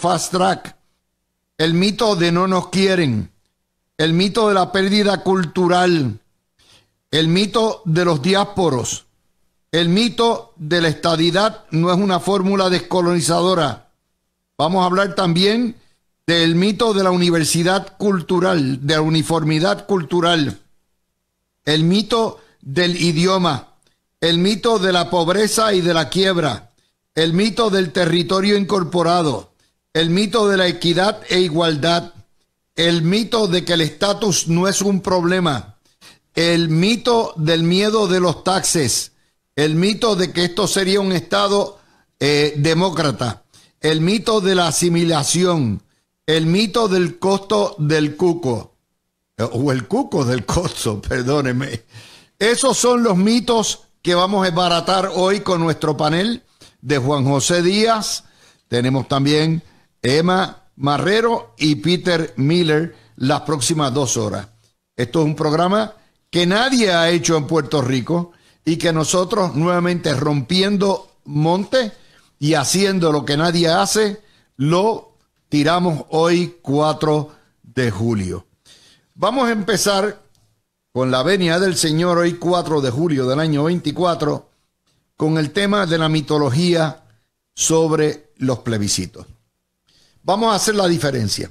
Fast Track, el mito de no nos quieren, el mito de la pérdida cultural, el mito de los diásporos, el mito de la estadidad no es una fórmula descolonizadora. Vamos a hablar también del mito de la universidad cultural, de la uniformidad cultural, el mito del idioma, el mito de la pobreza y de la quiebra, el mito del territorio incorporado, el mito de la equidad e igualdad, el mito de que el estatus no es un problema, el mito del miedo de los taxes, el mito de que esto sería un Estado eh, demócrata, el mito de la asimilación, el mito del costo del cuco, eh, o el cuco del costo, perdóneme. Esos son los mitos que vamos a esbaratar hoy con nuestro panel de Juan José Díaz. Tenemos también Emma Marrero y Peter Miller las próximas dos horas. Esto es un programa que nadie ha hecho en Puerto Rico y que nosotros nuevamente rompiendo monte y haciendo lo que nadie hace, lo tiramos hoy 4 de julio. Vamos a empezar con la venia del Señor hoy 4 de julio del año 24 con el tema de la mitología sobre los plebiscitos. Vamos a hacer la diferencia.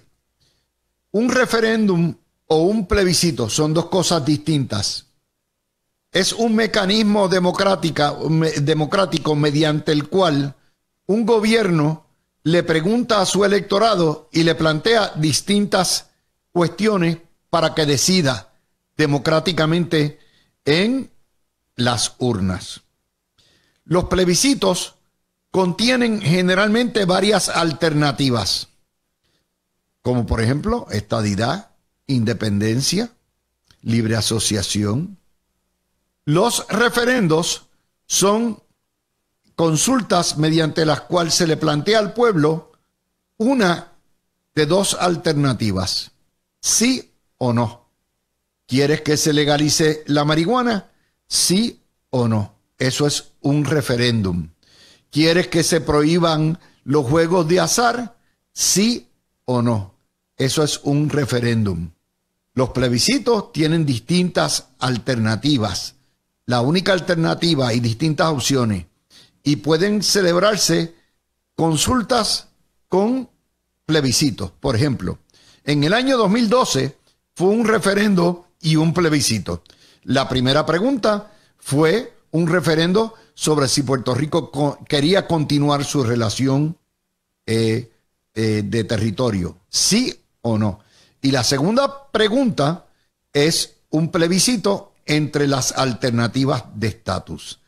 Un referéndum o un plebiscito son dos cosas distintas. Es un mecanismo democrático mediante el cual un gobierno le pregunta a su electorado y le plantea distintas cuestiones para que decida democráticamente en las urnas. Los plebiscitos contienen generalmente varias alternativas, como por ejemplo estadidad, independencia, libre asociación. Los referendos son consultas mediante las cuales se le plantea al pueblo una de dos alternativas, sí o no. ¿Quieres que se legalice la marihuana? Sí o no. Eso es un referéndum. ¿Quieres que se prohíban los juegos de azar? ¿Sí o no? Eso es un referéndum. Los plebiscitos tienen distintas alternativas. La única alternativa y distintas opciones. Y pueden celebrarse consultas con plebiscitos. Por ejemplo, en el año 2012 fue un referendo y un plebiscito. La primera pregunta fue un referendo sobre si Puerto Rico quería continuar su relación eh, eh, de territorio, sí o no. Y la segunda pregunta es un plebiscito entre las alternativas de estatus.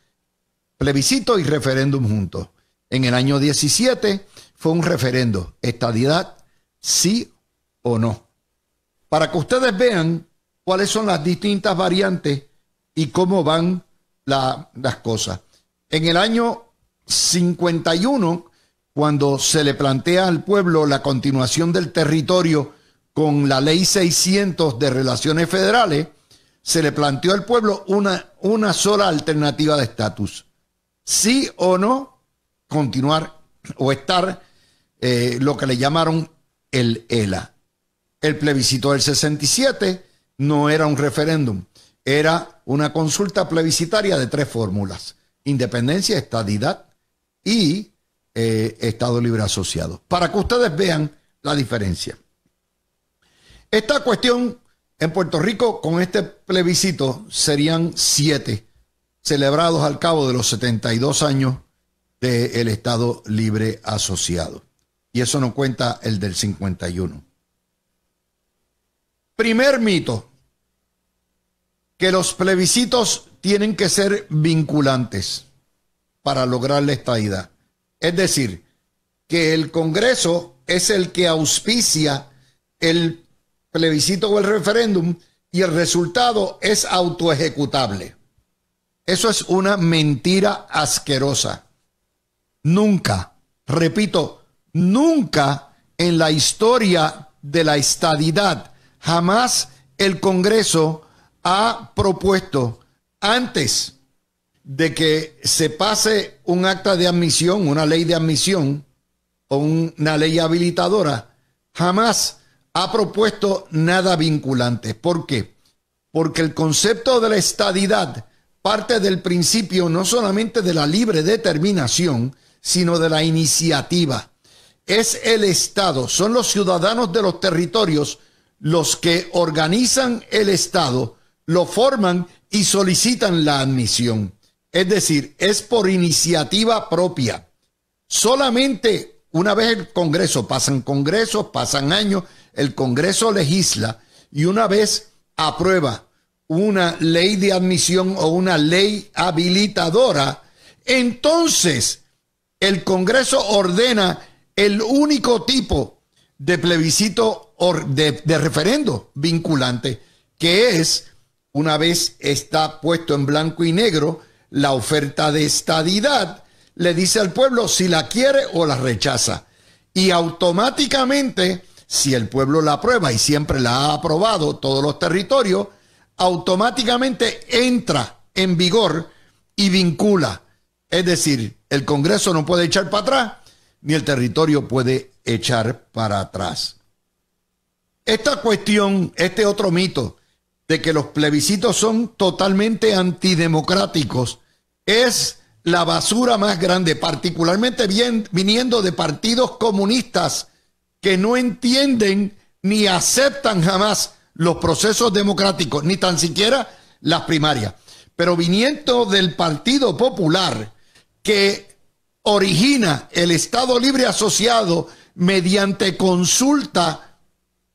Plebiscito y referéndum juntos. En el año 17 fue un referendo, estadidad, sí o no. Para que ustedes vean cuáles son las distintas variantes y cómo van las cosas. En el año 51, cuando se le plantea al pueblo la continuación del territorio con la ley 600 de relaciones federales, se le planteó al pueblo una, una sola alternativa de estatus. Sí o no, continuar o estar eh, lo que le llamaron el ELA. El plebiscito del 67 no era un referéndum, era una consulta plebiscitaria de tres fórmulas independencia, estadidad y eh, Estado Libre Asociado. Para que ustedes vean la diferencia. Esta cuestión en Puerto Rico con este plebiscito serían siete celebrados al cabo de los 72 años del Estado Libre Asociado. Y eso no cuenta el del 51. Primer mito, que los plebiscitos tienen que ser vinculantes para lograr la estadidad. Es decir, que el Congreso es el que auspicia el plebiscito o el referéndum y el resultado es autoejecutable. Eso es una mentira asquerosa. Nunca, repito, nunca en la historia de la estadidad, jamás el Congreso ha propuesto antes de que se pase un acta de admisión, una ley de admisión o una ley habilitadora, jamás ha propuesto nada vinculante. ¿Por qué? Porque el concepto de la estadidad parte del principio no solamente de la libre determinación, sino de la iniciativa. Es el Estado, son los ciudadanos de los territorios los que organizan el Estado lo forman y solicitan la admisión. Es decir, es por iniciativa propia. Solamente una vez el Congreso, pasan Congresos, pasan años, el Congreso legisla y una vez aprueba una ley de admisión o una ley habilitadora, entonces el Congreso ordena el único tipo de plebiscito de, de referendo vinculante, que es una vez está puesto en blanco y negro la oferta de estadidad, le dice al pueblo si la quiere o la rechaza. Y automáticamente, si el pueblo la aprueba y siempre la ha aprobado todos los territorios, automáticamente entra en vigor y vincula. Es decir, el Congreso no puede echar para atrás, ni el territorio puede echar para atrás. Esta cuestión, este otro mito, de que los plebiscitos son totalmente antidemocráticos es la basura más grande, particularmente viniendo de partidos comunistas que no entienden ni aceptan jamás los procesos democráticos, ni tan siquiera las primarias. Pero viniendo del Partido Popular, que origina el Estado Libre Asociado mediante consulta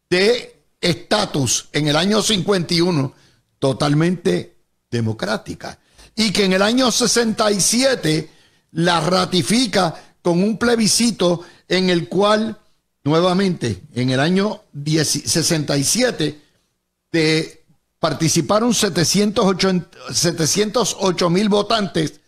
de estatus en el año 51 totalmente democrática y que en el año 67 la ratifica con un plebiscito en el cual nuevamente en el año 67 de, participaron 708, 708 mil votantes,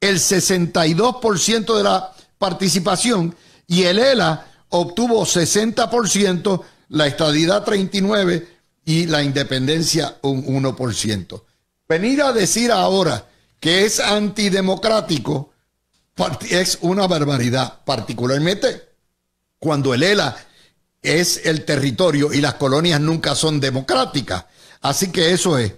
el 62% de la participación y el ELA obtuvo 60% la estadidad 39 y la independencia un 1%. Venir a decir ahora que es antidemocrático es una barbaridad, particularmente cuando el ELA es el territorio y las colonias nunca son democráticas. Así que eso es.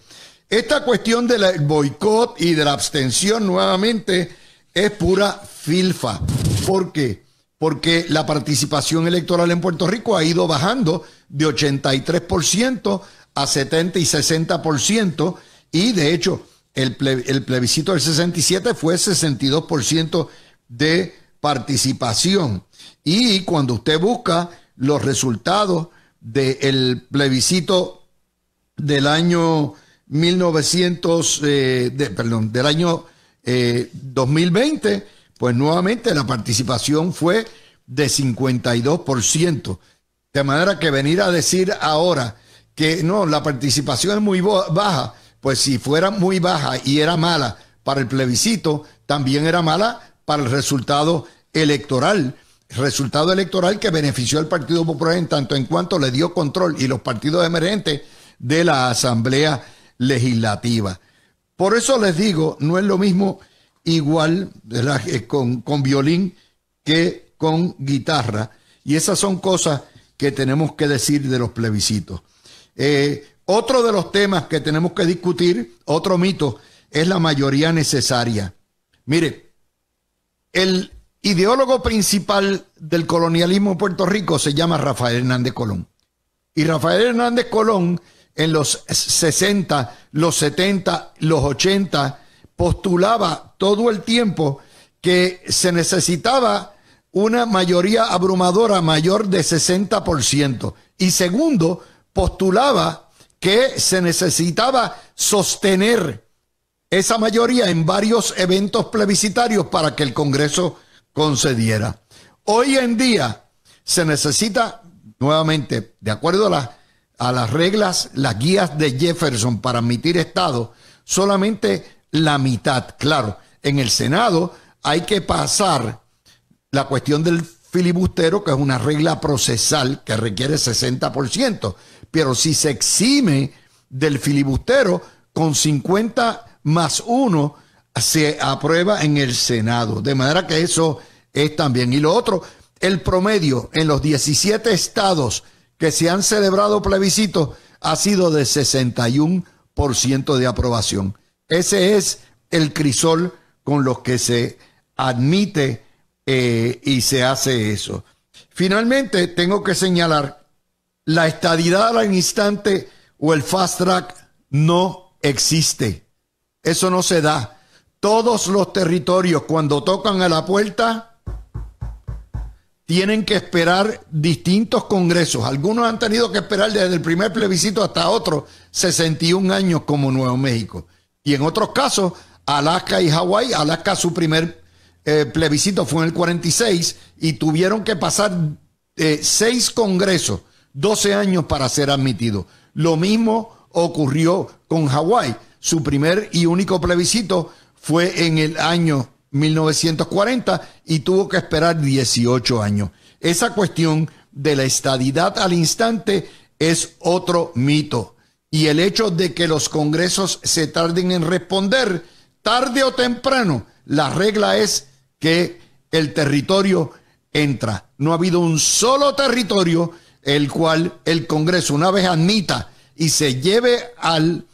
Esta cuestión del boicot y de la abstención nuevamente es pura filfa. ¿Por qué? porque la participación electoral en Puerto Rico ha ido bajando de 83% a 70 y 60%, y de hecho el, plebiscito del 67 fue 62% de participación. Y cuando usted busca los resultados del plebiscito del año 1900, eh, perdón, del año 2020, eh, pues nuevamente la participación fue de 52%. De manera que venir a decir ahora que no, la participación es muy baja, pues si fuera muy baja y era mala para el plebiscito, también era mala para el resultado electoral. Resultado electoral que benefició al Partido Popular en tanto en cuanto le dio control y los partidos emergentes de la Asamblea Legislativa. Por eso les digo, no es lo mismo igual eh, con, con violín que con guitarra. Y esas son cosas que tenemos que decir de los plebiscitos. Eh, otro de los temas que tenemos que discutir, otro mito, es la mayoría necesaria. Mire, el ideólogo principal del colonialismo en Puerto Rico se llama Rafael Hernández Colón. Y Rafael Hernández Colón en los 60, los 70, los 80, postulaba todo el tiempo que se necesitaba una mayoría abrumadora mayor de 60%. Y segundo, postulaba que se necesitaba sostener esa mayoría en varios eventos plebiscitarios para que el Congreso concediera. Hoy en día se necesita, nuevamente, de acuerdo a, a las reglas, las guías de Jefferson para admitir Estado, solamente la mitad. Claro, en el Senado hay que pasar la cuestión del filibustero, que es una regla procesal que requiere 60%, pero si se exime del filibustero con 50 más 1, se aprueba en el Senado. De manera que eso es también. Y lo otro, el promedio en los 17 estados que se han celebrado plebiscitos ha sido de 61% de aprobación. Ese es el crisol con los que se admite eh, y se hace eso. Finalmente, tengo que señalar, la estadidad al instante o el fast track no existe. Eso no se da. Todos los territorios cuando tocan a la puerta tienen que esperar distintos congresos. Algunos han tenido que esperar desde el primer plebiscito hasta otro 61 años como Nuevo México. Y en otros casos, Alaska y Hawái, Alaska su primer eh, plebiscito fue en el 46 y tuvieron que pasar eh, seis congresos, 12 años para ser admitidos. Lo mismo ocurrió con Hawái. Su primer y único plebiscito fue en el año 1940 y tuvo que esperar 18 años. Esa cuestión de la estadidad al instante es otro mito. Y el hecho de que los congresos se tarden en responder, tarde o temprano, la regla es que el territorio entra. No ha habido un solo territorio el cual el Congreso, una vez admita y se lleve al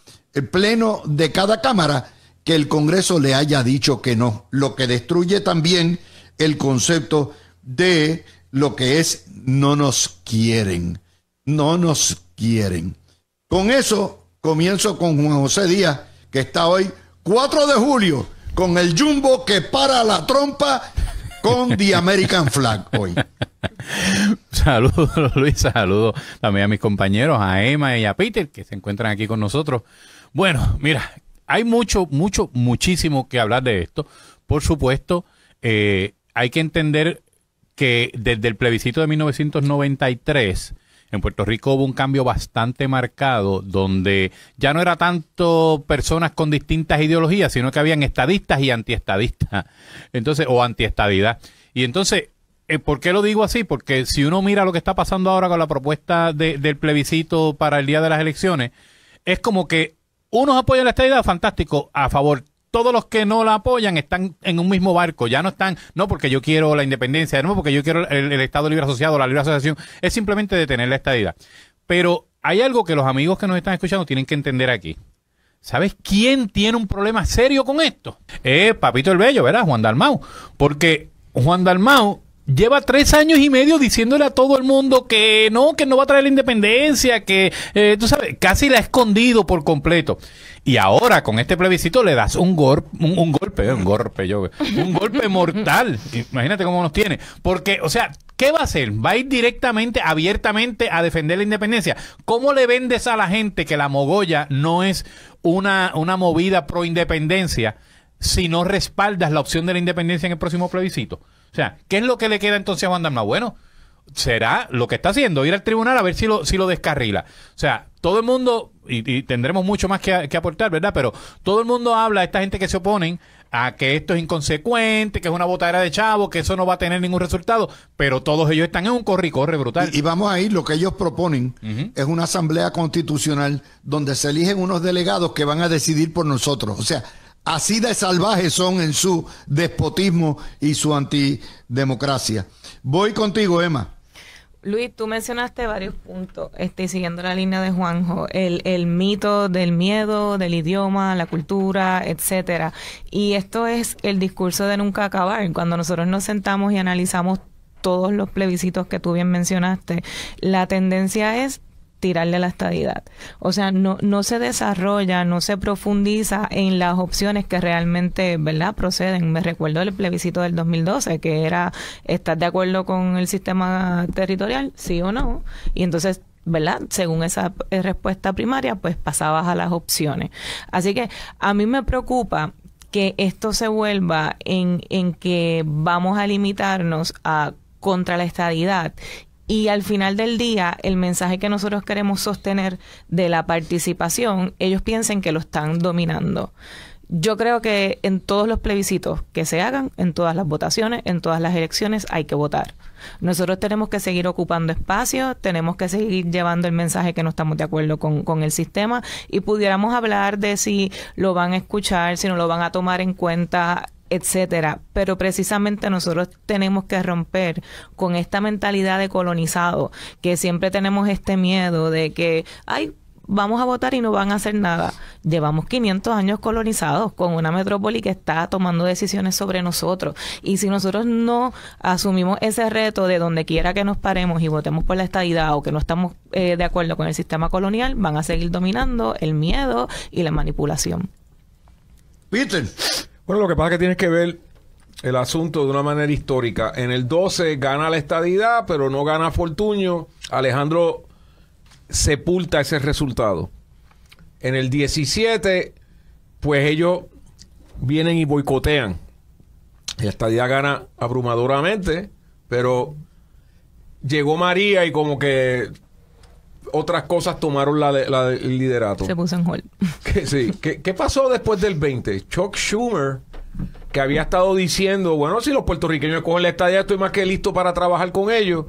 pleno de cada Cámara, que el Congreso le haya dicho que no, lo que destruye también el concepto de lo que es no nos quieren, no nos quieren. Con eso comienzo con Juan José Díaz, que está hoy 4 de julio con el jumbo que para la trompa con The American Flag hoy. Saludos, Luis, saludos también a mis compañeros, a Emma y a Peter, que se encuentran aquí con nosotros. Bueno, mira, hay mucho, mucho, muchísimo que hablar de esto. Por supuesto, eh, hay que entender que desde el plebiscito de 1993 en Puerto Rico hubo un cambio bastante marcado donde ya no era tanto personas con distintas ideologías, sino que habían estadistas y antiestadistas. Entonces, o antiestadidad. Y entonces, eh, ¿por qué lo digo así? Porque si uno mira lo que está pasando ahora con la propuesta del plebiscito para el día de las elecciones, es como que unos apoyan la estadidad, fantástico, a favor, todos los que no la apoyan están en un mismo barco. Ya no están, no porque yo quiero la independencia, no porque yo quiero el, Estado Libre Asociado, la Libre Asociación. Es simplemente detener la estadidad. Pero hay algo que los amigos que nos están escuchando tienen que entender aquí. ¿Sabes quién tiene un problema serio con esto? Eh, Papito el Bello, ¿verdad? Juan Dalmau. Porque Juan Dalmau lleva tres años y medio diciéndole a todo el mundo que no, que no va a traer la independencia, que, eh, tú sabes, casi la ha escondido por completo. Y ahora con este plebiscito le das un, un, golpe, eh, un golpe, yo, un golpe mortal. Imagínate cómo nos tiene. Porque, o sea, ¿qué va a hacer? ¿Va a ir directamente, abiertamente a defender la independencia? ¿Cómo le vendes a la gente que la mogolla no es una, una movida pro independencia si no respaldas la opción de la independencia en el próximo plebiscito? O sea, ¿qué es lo que le queda entonces a Juan más Bueno, será lo que está haciendo, ir al tribunal a ver si lo, si lo descarrila. O sea, todo el mundo, y, tendremos mucho más que, aportar, ¿verdad? Pero todo el mundo habla, esta gente que se oponen a que esto es inconsecuente, que es una botadera de chavo, que eso no va a tener ningún resultado, pero todos ellos están en un corre corre brutal. Y, vamos a ir, lo que ellos proponen es una asamblea constitucional donde se eligen unos delegados que van a decidir por nosotros. O sea, Así de salvajes son en su despotismo y su antidemocracia. Voy contigo, Emma. Luis, tú mencionaste varios puntos, este, siguiendo la línea de Juanjo, el, mito del miedo, del idioma, la cultura, etcétera. Y esto es el discurso de nunca acabar. Cuando nosotros nos sentamos y analizamos todos los plebiscitos que tú bien mencionaste, la tendencia es tirarle la estadidad. O sea, no, no se desarrolla, no se profundiza en las opciones que realmente, ¿verdad?, proceden. Me recuerdo el plebiscito del 2012, que era, ¿estás de acuerdo con el sistema territorial? Sí o no. Y entonces ¿verdad? Según esa eh, respuesta primaria, pues pasabas a las opciones. Así que a mí me preocupa que esto se vuelva en, en que vamos a limitarnos a contra la estadidad y al final del día, el mensaje que nosotros queremos sostener de la participación, ellos piensen que lo están dominando. Yo creo que en todos los plebiscitos que se hagan, en todas las votaciones, en todas las elecciones, hay que votar. Nosotros tenemos que seguir ocupando espacio, tenemos que seguir llevando el mensaje que no estamos de acuerdo con, con, el sistema y pudiéramos hablar de si lo van a escuchar, si no lo van a tomar en cuenta etcétera. Pero precisamente nosotros tenemos que romper con esta mentalidad de colonizado, que siempre tenemos este miedo de que, ay, vamos a votar y no van a hacer nada. Llevamos 500 años colonizados con una metrópoli que está tomando decisiones sobre nosotros. Y si nosotros no asumimos ese reto de donde quiera que nos paremos y votemos por la estadidad o que no estamos eh, de acuerdo con el sistema colonial, van a seguir dominando el miedo y la manipulación. Peter lo que pasa es que tienes que ver el asunto de una manera histórica. En el 12 gana la estadidad, pero no gana Fortuño. Alejandro sepulta ese resultado. En el 17, pues ellos vienen y boicotean. La estadidad gana abrumadoramente, pero llegó María y como que otras cosas tomaron la, el liderato. Se puso en hold. ¿Qué, sí. ¿Qué, pasó después del 20? Chuck Schumer, que había estado diciendo, bueno, si los puertorriqueños cogen la estadía, estoy más que listo para trabajar con ellos,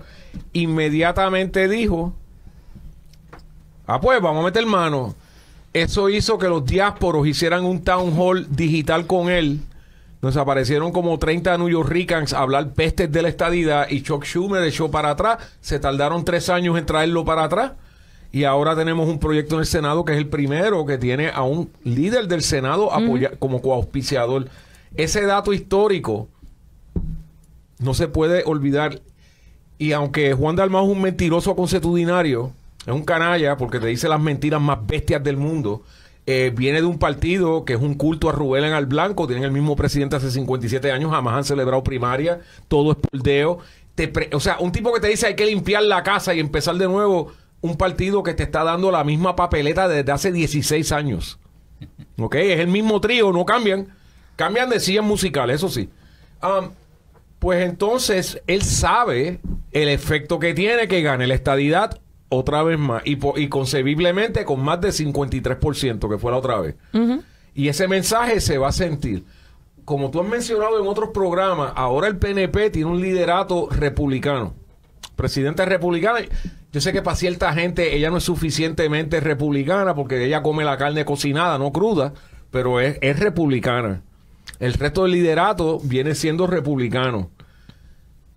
inmediatamente dijo, ah, pues vamos a meter mano. Eso hizo que los diásporos hicieran un town hall digital con él. Nos aparecieron como 30 New Yorkers a hablar pestes de la estadidad y Chuck Schumer echó para atrás. Se tardaron tres años en traerlo para atrás. Y ahora tenemos un proyecto en el Senado que es el primero que tiene a un líder del Senado como coauspiciador. Ese dato histórico no se puede olvidar. Y aunque Juan Dalmau es un mentiroso consuetudinario, es un canalla porque te dice las mentiras más bestias del mundo. Eh, viene de un partido que es un culto a Rubén al Blanco, tienen el mismo presidente hace 57 años, jamás han celebrado primaria, todo es poldeo. Te o sea, un tipo que te dice hay que limpiar la casa y empezar de nuevo un partido que te está dando la misma papeleta desde hace 16 años. ¿Ok? Es el mismo trío, no cambian. Cambian de silla musical, eso sí. pues entonces él sabe el efecto que tiene que gane la estadidad otra vez más y, concebiblemente con más de 53% que fue la otra vez. Y ese mensaje se va a sentir. Como tú has mencionado en otros programas, ahora el PNP tiene un liderato republicano. Presidente republicano. Yo sé que para cierta gente ella no es suficientemente republicana porque ella come la carne cocinada, no cruda, pero es, republicana. El resto del liderato viene siendo republicano.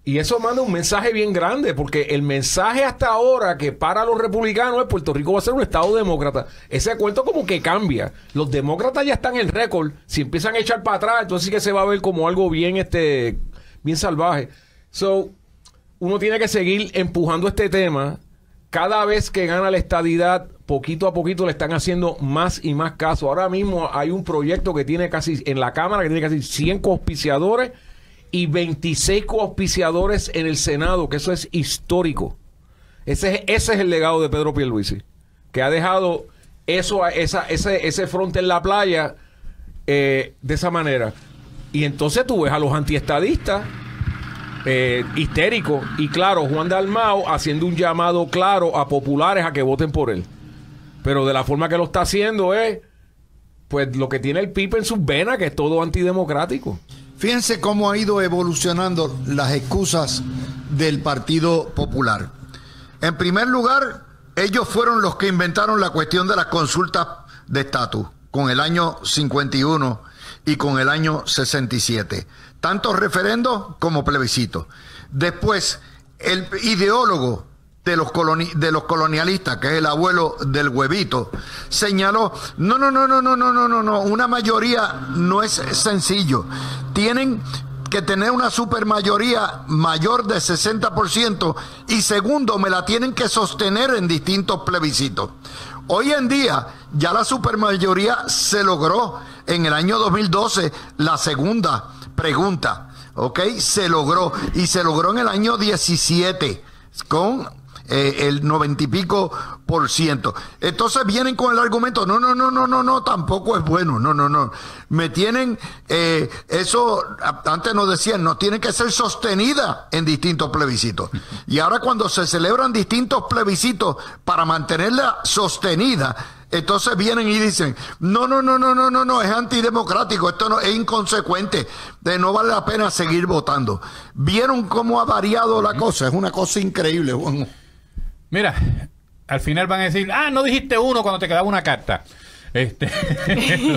Y eso manda un mensaje bien grande, porque el mensaje hasta ahora que para los republicanos es Puerto Rico va a ser un Estado demócrata. Ese cuento como que cambia. Los demócratas ya están en el récord. Si empiezan a echar para atrás, entonces sí que se va a ver como algo bien, este, bien salvaje. So, uno tiene que seguir empujando este tema cada vez que gana la estadidad, poquito a poquito le están haciendo más y más caso. Ahora mismo hay un proyecto que tiene casi, en la Cámara, que tiene casi 100 auspiciadores y 26 auspiciadores en el Senado, que eso es histórico. Ese, ese es el legado de Pedro Pierluisi, que ha dejado eso, ese, ese fronte en la playa eh, de esa manera. Y entonces tú ves a los antiestadistas eh, histérico. Y claro, Juan Dalmao haciendo un llamado claro a populares a que voten por él. Pero de la forma que lo está haciendo es, pues lo que tiene el PIPE en sus venas, que es todo antidemocrático. Fíjense cómo ha ido evolucionando las excusas del Partido Popular. En primer lugar, ellos fueron los que inventaron la cuestión de las consultas de estatus con el año 51 y con el año 67 tanto referendos como plebiscito Después, el ideólogo de los, de los colonialistas, que es el abuelo del huevito, señaló, no, no, no, no, no, no, no, no, no, una mayoría no es sencillo. Tienen que tener una supermayoría mayor de 60% y segundo, me la tienen que sostener en distintos plebiscitos. Hoy en día ya la supermayoría se logró en el año 2012, la segunda Pregunta, ¿ok? Se logró y se logró en el año 17 con eh, el noventa y pico por ciento. Entonces vienen con el argumento, no, no, no, no, no, no, tampoco es bueno, no, no, no. Me tienen, eh, eso antes nos decían, no tiene que ser sostenida en distintos plebiscitos. Y ahora cuando se celebran distintos plebiscitos para mantenerla sostenida, entonces vienen y dicen, no, no, no, no, no, no, no, es antidemocrático, esto no, es inconsecuente, no vale la pena seguir votando. ¿Vieron cómo ha variado la cosa? Es una cosa increíble, Mira, al final van a decir, ah, no dijiste uno cuando te quedaba una carta. Este,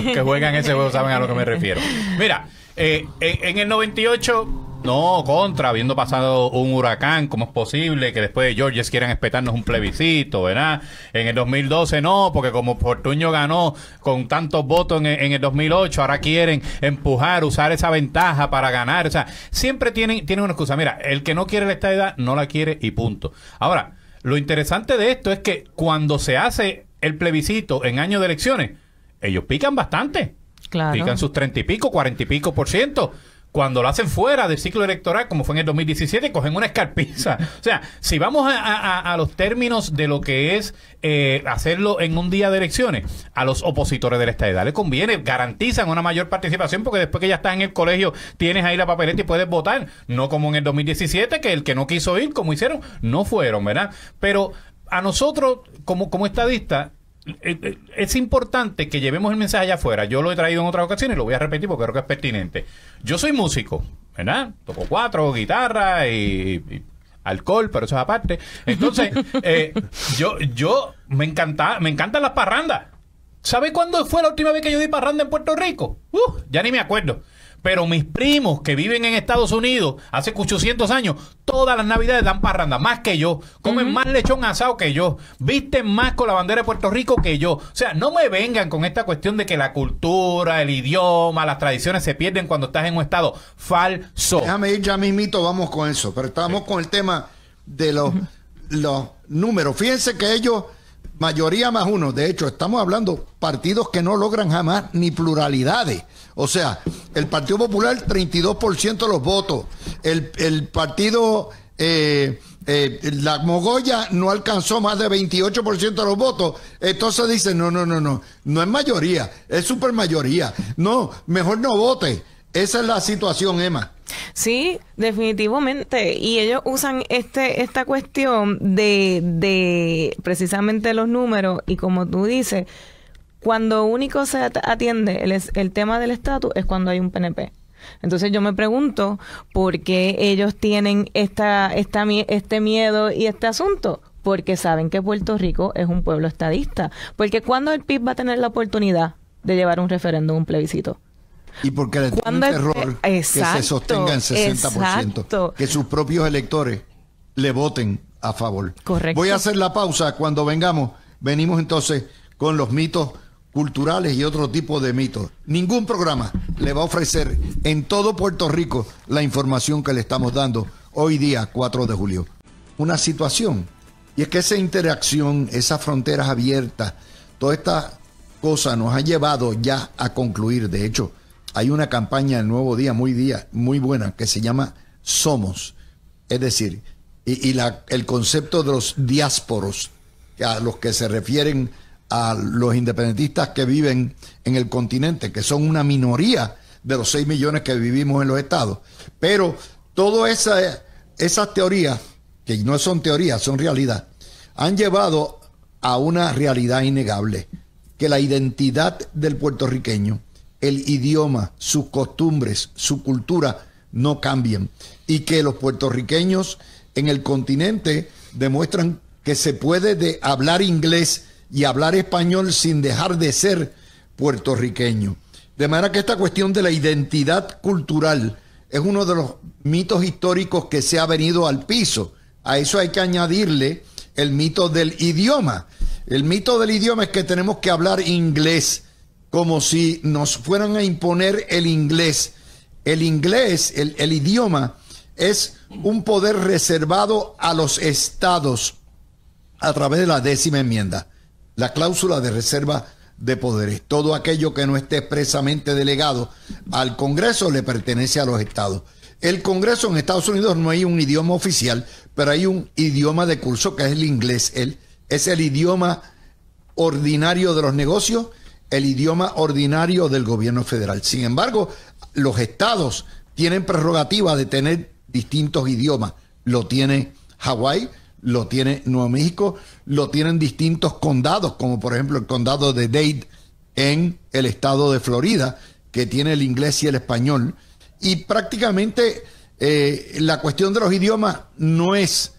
los que juegan ese juego saben a lo que me refiero. Mira, eh, en el 98 no, contra, habiendo pasado un huracán, ¿cómo es posible que después de Georges quieran espetarnos un plebiscito, verdad? En el 2012 no, porque como Portuño ganó con tantos votos en, el 2008, ahora quieren empujar, usar esa ventaja para ganar. O sea, siempre tienen, tienen una excusa. Mira, el que no quiere la estadidad, no la quiere y punto. Ahora, lo interesante de esto es que cuando se hace el plebiscito en año de elecciones, ellos pican bastante. Claro. Pican sus treinta y pico, cuarenta y pico por ciento cuando lo hacen fuera del ciclo electoral, como fue en el 2017, cogen una escarpiza. O sea, si vamos a, los términos de lo que es eh, hacerlo en un día de elecciones, a los opositores de la estadidad les conviene, garantizan una mayor participación porque después que ya estás en el colegio tienes ahí la papeleta y puedes votar. No como en el 2017, que el que no quiso ir, como hicieron, no fueron, ¿verdad? Pero a nosotros, como, como estadistas, eh, eh, es importante que llevemos el mensaje allá afuera. Yo lo he traído en otras ocasiones y lo voy a repetir porque creo que es pertinente. Yo soy músico, ¿verdad? Toco cuatro, guitarra y, alcohol, pero eso es aparte. Entonces, eh, yo, yo me encanta, me encantan las parrandas. ¿Sabe cuándo fue la última vez que yo di parranda en Puerto Rico? Uh, ya ni me acuerdo. Pero mis primos que viven en Estados Unidos hace 800 años, todas las navidades dan parranda, más que yo. Comen más lechón asado que yo. Visten más con la bandera de Puerto Rico que yo. O sea, no me vengan con esta cuestión de que la cultura, el idioma, las tradiciones se pierden cuando estás en un estado falso. Déjame ir ya mismito, vamos con eso. Pero estamos con el tema de los, los números. Fíjense que ellos mayoría más uno. De hecho, estamos hablando partidos que no logran jamás ni pluralidades. O sea, el Partido Popular 32% de los votos. El, partido, eh, eh, la Mogoya no alcanzó más de 28% de los votos. Entonces dicen, no, no, no, no, no es mayoría, es supermayoría. No, mejor no vote. Esa es la situación, Emma. Sí, definitivamente. Y ellos usan este, esta cuestión de, de precisamente los números y como tú dices, cuando único se atiende el, el tema del estatus es cuando hay un PNP. Entonces yo me pregunto por qué ellos tienen esta, esta, este miedo y este asunto. Porque saben que Puerto Rico es un pueblo estadista. Porque cuando el PIB va a tener la oportunidad de llevar un referéndum, un plebiscito y porque le tiene un terror que se sostenga en 60%, que sus propios electores le voten a favor. Voy a hacer la pausa cuando vengamos. Venimos entonces con los mitos culturales y otro tipo de mitos. Ningún programa le va a ofrecer en todo Puerto Rico la información que le estamos dando hoy día, 4 de julio. Una situación. Y es que esa interacción, esas fronteras abiertas, toda esta cosa nos ha llevado ya a concluir. De hecho, hay una campaña el Nuevo Día muy, día, muy buena que se llama Somos. Es decir, y, el concepto de los diásporos, a los que se refieren a los independentistas que viven en el continente, que son una minoría de los 6 millones que vivimos en los estados. Pero todas esas teorías, que no son teorías, son realidad, han llevado a una realidad innegable, que la identidad del puertorriqueño, el idioma, sus costumbres, su cultura no cambien y que los puertorriqueños en el continente demuestran que se puede hablar inglés y hablar español sin dejar de ser puertorriqueño. De manera que esta cuestión de la identidad cultural es uno de los mitos históricos que se ha venido al piso. A eso hay que añadirle el mito del idioma. El mito del idioma es que tenemos que hablar inglés como si nos fueran a imponer el inglés. El inglés, el, idioma, es un poder reservado a los estados a través de la décima enmienda, la cláusula de reserva de poderes. Todo aquello que no esté expresamente delegado al Congreso le pertenece a los estados. El Congreso en Estados Unidos no hay un idioma oficial, pero hay un idioma de curso que es el inglés. es el idioma ordinario de los negocios el idioma ordinario del gobierno federal. Sin embargo, los estados tienen prerrogativa de tener distintos idiomas. Lo tiene Hawái, lo tiene Nuevo México, lo tienen distintos condados, como por ejemplo el condado de Dade en el estado de Florida, que tiene el inglés y el español. Y prácticamente eh, la cuestión de los idiomas no es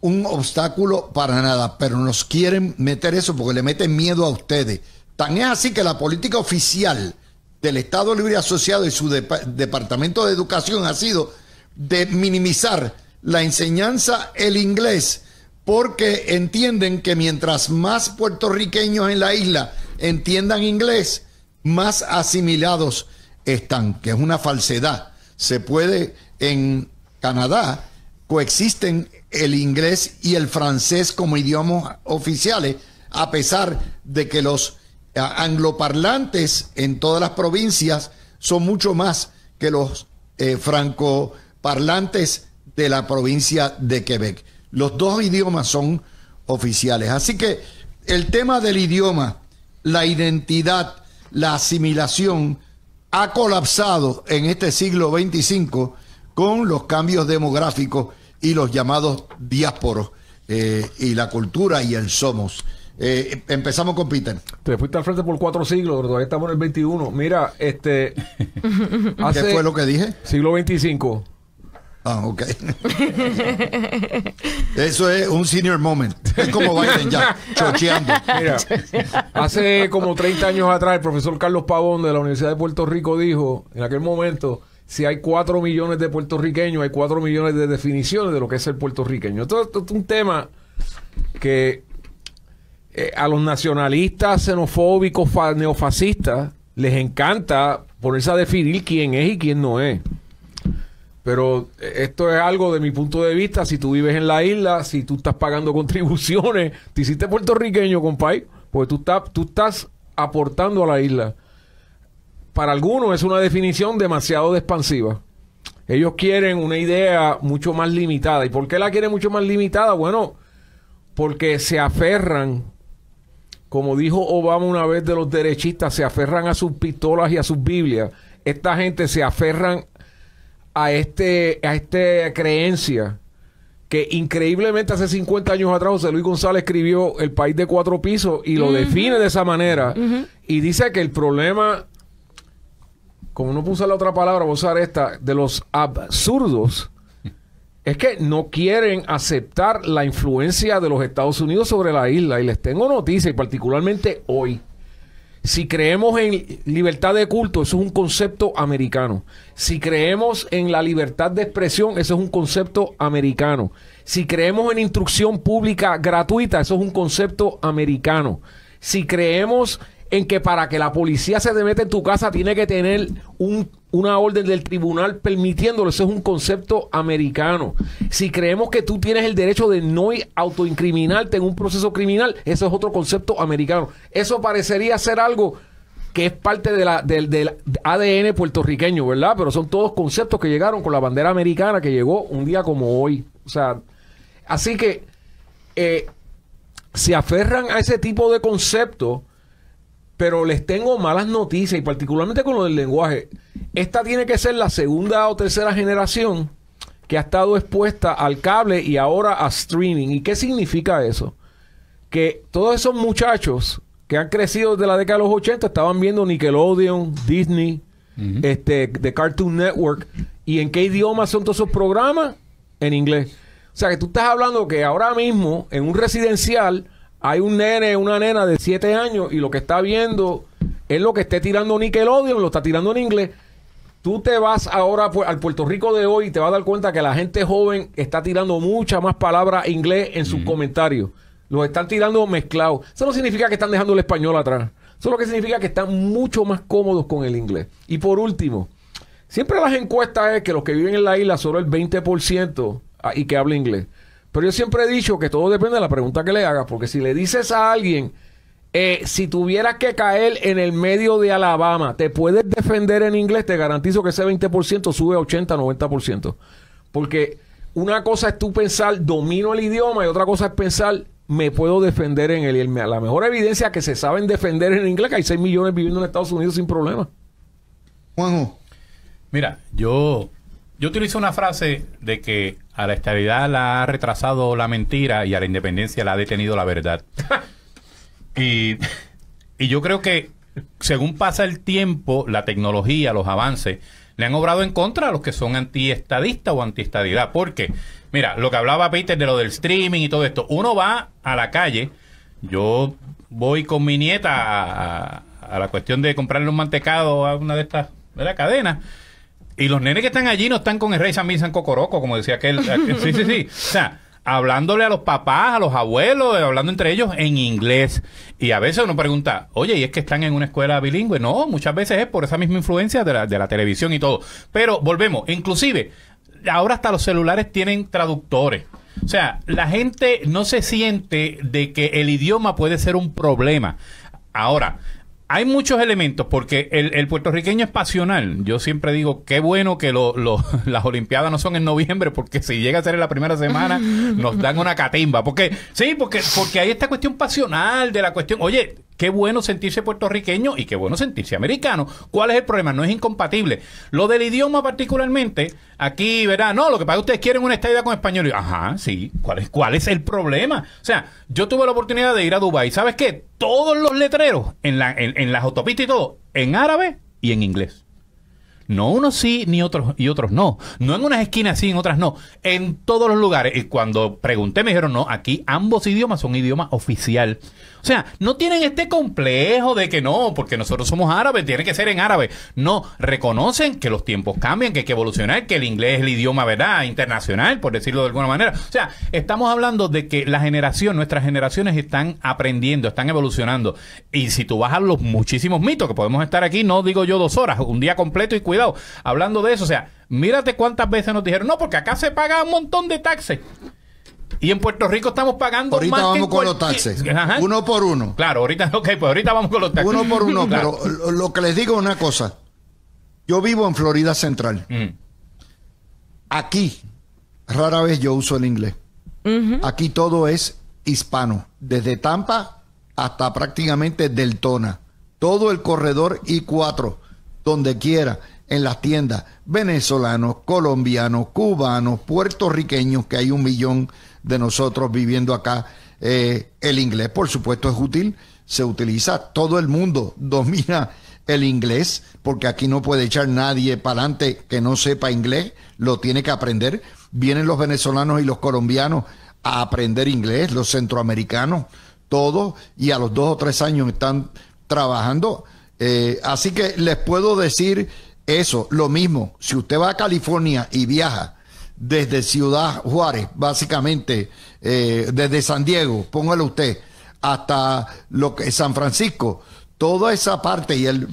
un obstáculo para nada, pero nos quieren meter eso porque le meten miedo a ustedes es así que la política oficial del Estado Libre Asociado y su Departamento de Educación ha sido de minimizar la enseñanza el inglés porque entienden que mientras más puertorriqueños en la isla entiendan inglés, más asimilados están, que es una falsedad. Se puede en Canadá coexisten el inglés y el francés como idiomas oficiales, a pesar de que los angloparlantes en todas las provincias son mucho más que los eh, francoparlantes de la provincia de Quebec. Los dos idiomas son oficiales. Así que el tema del idioma, la identidad, la asimilación ha colapsado en este siglo XXV con los cambios demográficos y los llamados diásporos eh, y la cultura y el somos. Eh, empezamos con Peter. Te fuiste al frente por cuatro siglos, pero todavía estamos en el 21. Mira, este. ¿Qué fue lo que dije? Siglo 25. Ah, ok. Eso es un senior moment. Es como Biden ya, chocheando. Mira, hace como 30 años atrás, el profesor Carlos Pavón de la Universidad de Puerto Rico dijo, en aquel momento, si hay 4 millones de puertorriqueños, hay 4 millones de definiciones de lo que es el puertorriqueño. esto es un tema que eh, a los nacionalistas xenofóbicos, neofascistas, les encanta ponerse a definir quién es y quién no es. Pero eh, esto es algo de mi punto de vista. Si tú vives en la isla, si tú estás pagando contribuciones, te hiciste puertorriqueño, compay, pues tú estás, tú estás aportando a la isla. Para algunos es una definición demasiado expansiva. Ellos quieren una idea mucho más limitada. ¿Y por qué la quieren mucho más limitada? Bueno, porque se aferran como dijo Obama una vez de los derechistas, se aferran a sus pistolas y a sus Biblias. Esta gente se aferran a este esta creencia que increíblemente hace 50 años atrás José Luis González escribió El país de cuatro pisos y lo define de esa manera y dice que el problema como no puse la otra palabra, voy a usar esta, de los absurdos es que no quieren aceptar la influencia de los Estados Unidos sobre la isla. Y les tengo noticia, y particularmente hoy. Si creemos en libertad de culto, eso es un concepto americano. Si creemos en la libertad de expresión, eso es un concepto americano. Si creemos en instrucción pública gratuita, eso es un concepto americano. Si creemos en que para que la policía se te meta en tu casa tiene que tener un una orden del tribunal permitiéndolo. Eso es un concepto americano. Si creemos que tú tienes el derecho de no autoincriminarte en un proceso criminal, eso es otro concepto americano. Eso parecería ser algo que es parte de la, del, ADN puertorriqueño, ¿verdad? Pero son todos conceptos que llegaron con la bandera americana que llegó un día como hoy. O sea, así que eh, se aferran a ese tipo de conceptos pero les tengo malas noticias y particularmente con lo del lenguaje. Esta tiene que ser la segunda o tercera generación que ha estado expuesta al cable y ahora a streaming. ¿Y qué significa eso? Que todos esos muchachos que han crecido desde la década de los 80 estaban viendo Nickelodeon, Disney, este, The Cartoon Network. ¿Y en qué idioma son todos esos programas? En inglés. O sea, que tú estás hablando que ahora mismo en un residencial hay un nene, una nena de 7 años y lo que está viendo es lo que esté tirando Nickelodeon, lo está tirando en inglés. Tú te vas ahora al Puerto Rico de hoy y te vas a dar cuenta que la gente joven está tirando muchas más palabras inglés en sus comentarios. Lo están tirando mezclado. Eso no significa que están dejando el español atrás. Eso lo que significa que están mucho más cómodos con el inglés. Y por último, siempre las encuestas es que los que viven en la isla solo el 20% ah, y que hablan inglés. Pero yo siempre he dicho que todo depende de la pregunta que le hagas, porque si le dices a alguien, eh, si tuvieras que caer en el medio de Alabama, te puedes defender en inglés, te garantizo que ese 20% sube a 80, 90%. Porque una cosa es tú pensar, domino el idioma, y otra cosa es pensar, me puedo defender en él. Y la mejor evidencia que se saben defender en inglés, que hay 6 millones viviendo en Estados Unidos sin problema. Juanjo. Mira, yo yo utilizo una frase de que a la estabilidad la ha retrasado la mentira y a la independencia la ha detenido la verdad. y, yo creo que según pasa el tiempo, la tecnología, los avances, le han obrado en contra a los que son antiestadistas o antiestadidad. Porque, mira, lo que hablaba Peter de lo del streaming y todo esto, uno va a la calle, yo voy con mi nieta a, la cuestión de comprarle un mantecado a una de estas de la cadena y los nenes que están allí no están con el rey San San Cocoroco, como decía aquel. sí, sí, sí. O sea, hablándole a los papás, a los abuelos, eh, hablando entre ellos en inglés. Y a veces uno pregunta, oye, ¿y es que están en una escuela bilingüe? No, muchas veces es por esa misma influencia de la, de la televisión y todo. Pero volvemos, inclusive, ahora hasta los celulares tienen traductores. O sea, la gente no se siente de que el idioma puede ser un problema. Ahora, hay muchos elementos, porque el, puertorriqueño es pasional. Yo siempre digo, qué bueno que lo, las Olimpiadas no son en noviembre, porque si llega a ser en la primera semana, nos dan una catimba. Porque, sí, porque, porque hay esta cuestión pasional de la cuestión. Oye, Qué bueno sentirse puertorriqueño y qué bueno sentirse americano. ¿Cuál es el problema? No es incompatible. Lo del idioma particularmente, aquí, verá, no, lo que pasa es que ustedes quieren una estadía con español. Ajá, sí. ¿Cuál es, ¿Cuál es el problema? O sea, yo tuve la oportunidad de ir a Dubái. ¿Sabes qué? Todos los letreros en, la, en, las autopistas y todo, en árabe y en inglés. No unos sí ni otros y otros no. No en unas esquinas sí, en otras no. En todos los lugares. Y cuando pregunté me dijeron, no, aquí ambos idiomas son idioma oficial. O sea, no tienen este complejo de que no, porque nosotros somos árabes, tiene que ser en árabe. No, reconocen que los tiempos cambian, que hay que evolucionar, que el inglés es el idioma, ¿verdad? Internacional, por decirlo de alguna manera. O sea, estamos hablando de que la generación, nuestras generaciones están aprendiendo, están evolucionando. Y si tú vas a los muchísimos mitos que podemos estar aquí, no digo yo dos horas, un día completo y cuidado, hablando de eso, o sea, mírate cuántas veces nos dijeron, no, porque acá se paga un montón de taxes. Y en Puerto Rico estamos pagando ahorita vamos con los taxes. Uno por uno. Claro, ahorita, pues ahorita vamos con los taxes. Uno por uno, pero lo que les digo es una cosa. Yo vivo en Florida Central. Mm. Aquí, rara vez yo uso el inglés. Aquí todo es hispano, desde Tampa hasta prácticamente Deltona. Todo el corredor I4, donde quiera, en las tiendas, venezolanos, colombianos, cubanos, puertorriqueños, que hay un millón de nosotros viviendo acá. Eh, el inglés, por supuesto, es útil, se utiliza, todo el mundo domina el inglés, porque aquí no puede echar nadie para adelante que no sepa inglés, lo tiene que aprender. Vienen los venezolanos y los colombianos a aprender inglés, los centroamericanos, todos, y a los dos o tres años están trabajando. Eh, así que les puedo decir eso, lo mismo, si usted va a California y viaja, desde Ciudad Juárez, básicamente, eh, desde San Diego, póngalo usted, hasta lo que, San Francisco, toda esa parte y el,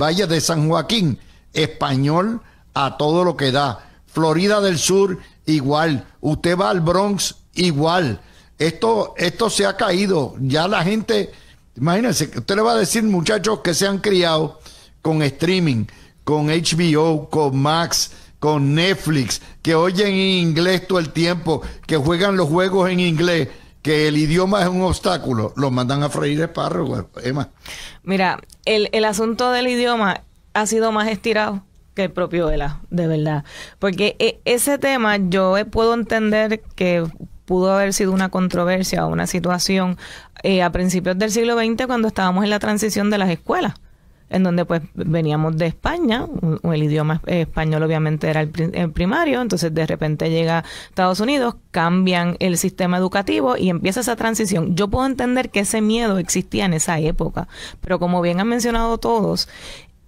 Valle de San Joaquín, español a todo lo que da. Florida del Sur, igual. Usted va al Bronx, igual. Esto, esto se ha caído. Ya la gente, imagínense, usted le va a decir muchachos que se han criado con streaming, con HBO, con Max, con Netflix, que oyen en inglés todo el tiempo, que juegan los juegos en inglés, que el idioma es un obstáculo, los mandan a freír espárragos, Emma. Mira, el, asunto del idioma ha sido más estirado que el propio ELA, de verdad. Porque e, ese tema yo puedo entender que pudo haber sido una controversia o una situación eh, a principios del siglo XX cuando estábamos en la transición de las escuelas en donde pues veníamos de España, el idioma español obviamente era el, primario, entonces de repente llega Estados Unidos, cambian el sistema educativo y empieza esa transición. Yo puedo entender que ese miedo existía en esa época, pero como bien han mencionado todos,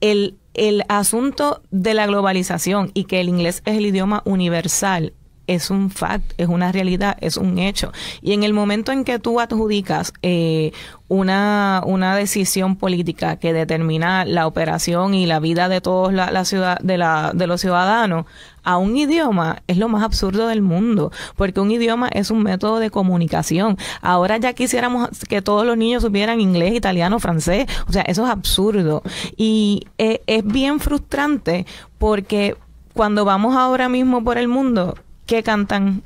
el, el asunto de la globalización y que el inglés es el idioma universal es un fact, es una realidad, es un hecho. Y en el momento en que tú adjudicas eh, una, decisión política que determina la operación y la vida de todos la, ciudad, de, la, de los ciudadanos a un idioma, es lo más absurdo del mundo, porque un idioma es un método de comunicación. Ahora ya quisiéramos que todos los niños supieran inglés, italiano, francés, o sea, eso es absurdo. Y eh, es bien frustrante porque cuando vamos ahora mismo por el mundo, que cantan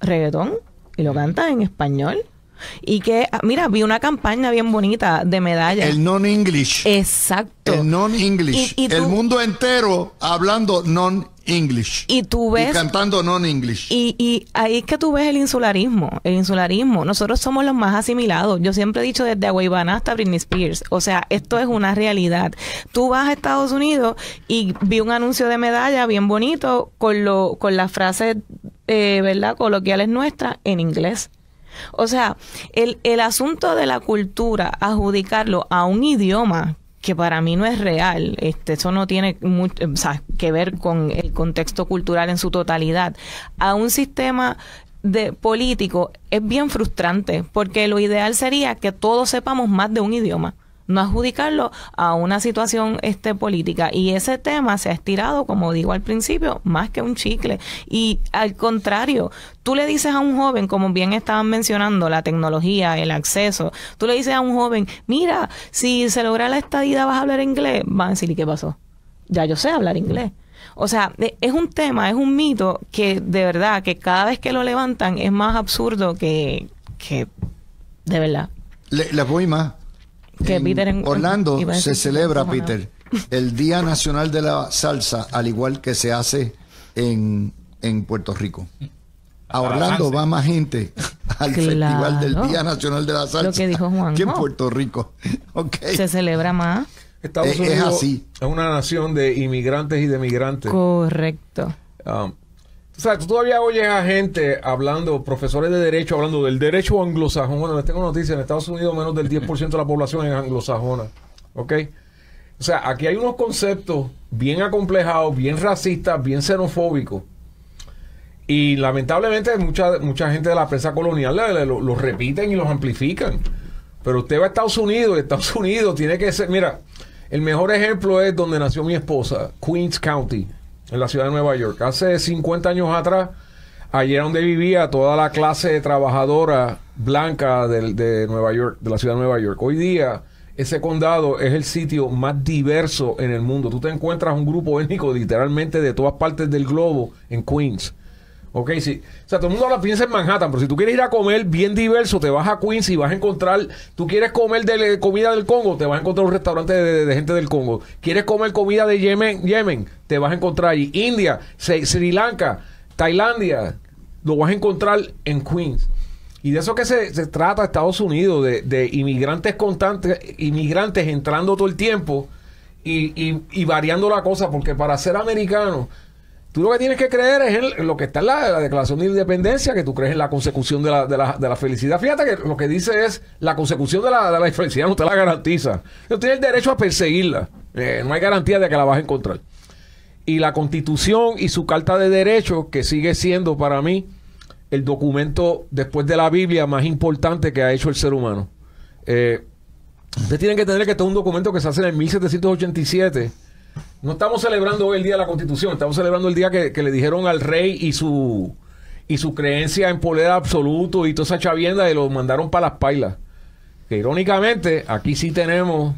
reggaetón y lo cantan en español y que, ah, mira, vi una campaña bien bonita de medallas. El non-English. Exacto. El non-English. el mundo entero hablando non-English. Y tú ves. cantando non-English. Y, ahí es que tú ves el insularismo. El insularismo. Nosotros somos los más asimilados. Yo siempre he dicho desde Aguaybana hasta Britney Spears. O sea, esto es una realidad. Tú vas a Estados Unidos y vi un anuncio de medalla bien bonito con, lo, con frase eh, ¿verdad? Coloquiales nuestras en inglés. O sea, el, el asunto de la cultura, adjudicarlo a un idioma que para mí no es real, este, eso no tiene mucho, que ver con el contexto cultural en su totalidad, a un sistema de político es bien frustrante porque lo ideal sería que todos sepamos más de un idioma no adjudicarlo a una situación este política y ese tema se ha estirado como digo al principio más que un chicle y al contrario tú le dices a un joven como bien estaban mencionando la tecnología el acceso tú le dices a un joven mira si se logra la estadía vas a hablar inglés van a decir y qué pasó ya yo sé hablar inglés o sea, e, es un tema, es un mito que de verdad que cada vez que lo levantan es más absurdo que, que de verdad. Le, voy más. Orlando se celebra, Peter, el Día Nacional de la Salsa, al igual que se hace en, Puerto Rico. A Orlando va más gente al Festival del Día Nacional de la Salsa que, en Puerto Rico. Okay. Se celebra más. es, así. es una nación de inmigrantes y de migrantes. Correcto. Um, o sea, tú todavía oyes a gente hablando, profesores de derecho, hablando del derecho anglosajón. Bueno, les tengo noticias, en Estados Unidos menos del 10% de la población es anglosajona. ¿Ok? O sea, aquí hay unos conceptos bien acomplejados, bien racistas, bien xenofóbicos. Y lamentablemente mucha, mucha gente de la prensa colonial los repiten y los amplifican. Pero usted va a Estados Unidos, Estados Unidos tiene que ser, mira, el mejor ejemplo es donde nació mi esposa, Queens County, en la ciudad de Nueva York. Hace 50 años atrás, allí era donde vivía toda la clase trabajadora blanca de, de Nueva York, de la ciudad de Nueva York. Hoy día, ese condado es el sitio más diverso en el mundo. Tú te encuentras un grupo étnico literalmente de todas partes del globo en Queens. Ok, sí. O sea, todo el mundo la piensa en Manhattan, pero si tú quieres ir a comer bien diverso, te vas a Queens y vas a encontrar. Tú quieres comer de, comida del Congo, te vas a encontrar un restaurante de, gente del Congo. Quieres comer comida de Yemen, Yemen, te vas a encontrar allí. India, Sri, Lanka, Tailandia, lo vas a encontrar en Queens. Y de eso que se, trata Estados Unidos, de, inmigrantes constantes, inmigrantes entrando todo el tiempo y variando la cosa, porque para ser americano Tú lo que tienes que creer es en, lo que está en la, Declaración de Independencia, que tú crees en la consecución de la, felicidad. Fíjate que lo que dice es, la consecución de la, felicidad no te la garantiza. Tú tienes el derecho a perseguirla. Eh, no hay garantía de que la vas a encontrar. Y la Constitución y su Carta de Derechos, que sigue siendo para mí el documento después de la Biblia más importante que ha hecho el ser humano. Eh, ustedes tienen que tener que todo un documento que se hace en el 1787 no estamos celebrando hoy el día de la Constitución, estamos celebrando el día que, le dijeron al rey y su y su creencia en poder absoluto y toda esa chavienda y lo mandaron para las pailas. Que irónicamente, aquí sí tenemos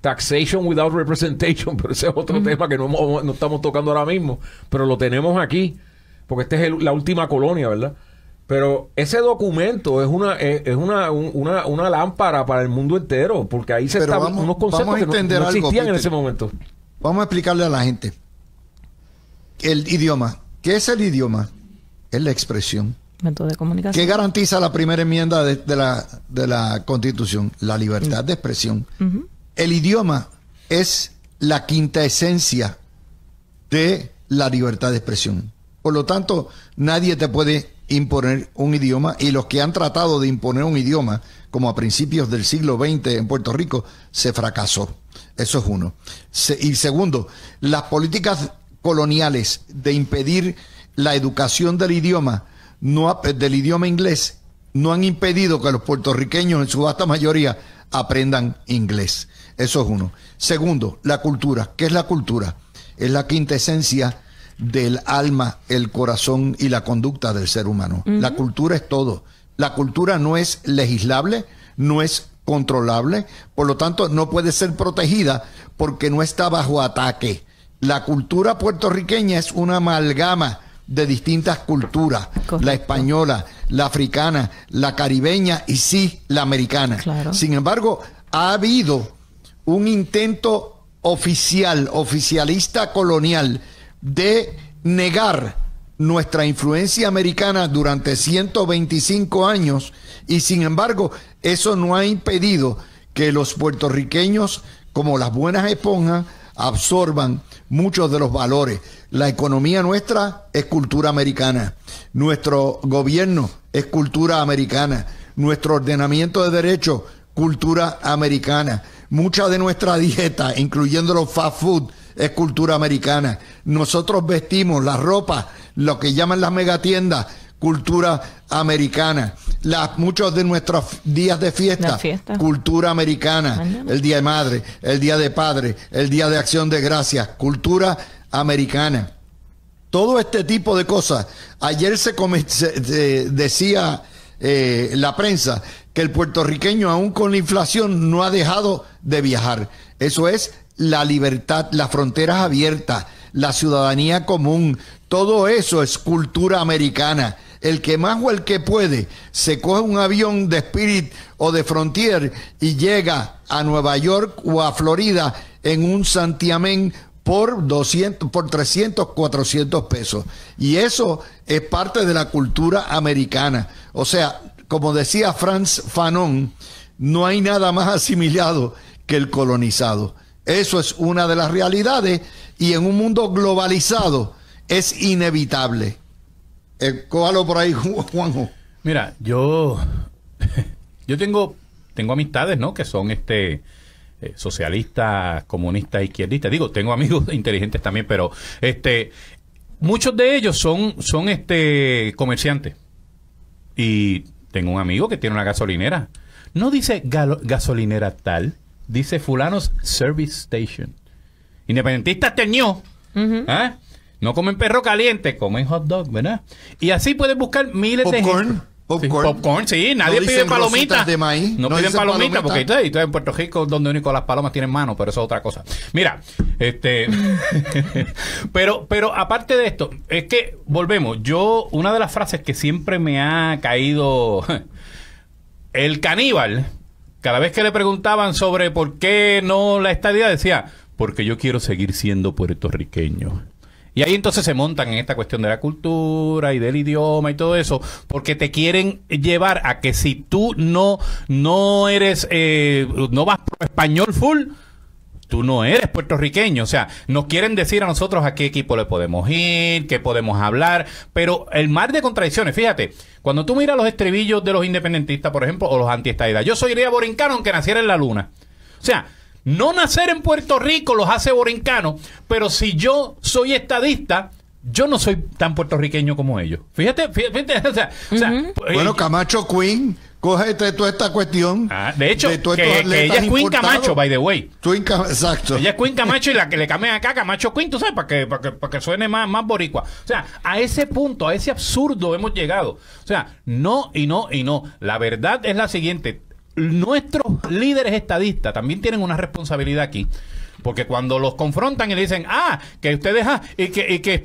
taxation without representation, pero ese es otro tema que no, estamos tocando ahora mismo, pero lo tenemos aquí, porque esta es la última colonia, ¿verdad? Pero ese documento es una eh, es, una, una, una, lámpara para el mundo entero, porque ahí se estaban unos conceptos que no, existían en ese momento. Vamos a explicarle a la gente. El idioma. ¿Qué es el idioma? Es la expresión. Método de comunicación. ¿Qué garantiza la primera enmienda de, la, de la, Constitución? La libertad de expresión. El idioma es la quinta esencia de la libertad de expresión. Por lo tanto, nadie te puede imponer un idioma y los que han tratado de imponer un idioma, como a principios del siglo XX en Puerto Rico, se fracasó. Eso es uno. y segundo, las políticas coloniales de impedir la educación del idioma, no, del idioma inglés, no han impedido que los puertorriqueños en su vasta mayoría aprendan inglés. Eso es uno. Segundo, la cultura. ¿Qué es la cultura? Es la quintesencia del alma, el corazón y la conducta del ser humano. La cultura es todo. La cultura no es legislable, no es controlable, por lo tanto no puede ser protegida porque no está bajo ataque. La cultura puertorriqueña es una amalgama de distintas culturas, la española, la africana, la caribeña y sí, la americana. Sin embargo, ha habido un intento oficial, oficialista colonial, de negar nuestra influencia americana durante 125 años y sin embargo eso no ha impedido que los puertorriqueños, como las buenas esponjas, absorban muchos de los valores. La economía nuestra es cultura americana, nuestro gobierno es cultura americana, nuestro ordenamiento de derechos, cultura americana, mucha de nuestra dieta, incluyendo los fast food, es cultura americana. Nosotros vestimos la ropa lo que llaman las megatiendas, cultura americana. muchos de nuestros días de fiesta, cultura americana, el Día de Madre, el Día de Padre, el Día de Acción de Gracias, cultura americana. Todo este tipo de cosas. Ayer se, decía eh, la prensa que el puertorriqueño, aún con la inflación, no ha dejado de viajar. Eso es la libertad, las fronteras abiertas, la ciudadanía común, todo eso es cultura americana. El que más o el que puede se coge un avión de Spirit o de Frontier y llega a Nueva York o a Florida en un santiamén por 200, por 300, 400 pesos. Y eso es parte de la cultura americana. O sea, como decía Franz Fanon, no hay nada más asimilado que el colonizado. Eso es una de las realidades y en un mundo globalizado es inevitable. el eh, por ahí, Juanjo. Mira, yo, yo tengo, tengo amistades, ¿no? Que son este eh, socialistas, comunistas, izquierdistas. Digo, tengo amigos inteligentes también, pero este, muchos de ellos son, son este comerciantes. Y tengo un amigo que tiene una gasolinera. No dice gasolinera tal, dice fulanos service station. Independentista teñió. No comen perro caliente, comen hot dog, ¿verdad? Y así puedes buscar miles de Popcorn. popcorn, sí. Nadie pide palomitas. no, piden palomitas porque estoy en Puerto Rico donde único las palomas tienen mano, pero eso es otra cosa. Mira, este... pero, pero aparte de esto, es que, volvemos, yo, una de las frases que siempre me ha caído... el caníbal, cada vez que le preguntaban sobre por qué no la estadía, decía, porque yo quiero seguir siendo puertorriqueño. Y ahí entonces se montan en esta cuestión de la cultura y del idioma y todo eso, porque te quieren llevar a que si tú no, no eres, eh, no vas pro español full, tú no eres puertorriqueño. O sea, nos quieren decir a nosotros a qué equipo le podemos ir, qué podemos hablar, pero el mar de contradicciones, fíjate, cuando tú miras los estribillos de los independentistas, por ejemplo, o los antiestadistas, yo soy iría borincano aunque naciera en la luna. O sea, no nacer en Puerto Rico los hace borincanos, pero si yo soy estadista, yo no soy tan puertorriqueño como ellos. Fíjate, fíjate, o sea, o sea pues, bueno, Camacho Queen cógete este, toda esta cuestión. Ah, de hecho, ella es Queen Camacho, by the way. exacto. Ella es Queen Camacho y la que le cambian acá, Camacho Queen, tú sabes, para que, para que, para que suene más, más boricua. O sea, a ese punto, a ese absurdo hemos llegado. O sea, no y no y no. La verdad es la siguiente nuestros líderes estadistas también tienen una responsabilidad aquí. Porque cuando los confrontan y le dicen, ah, que ustedes, ah, y que, y que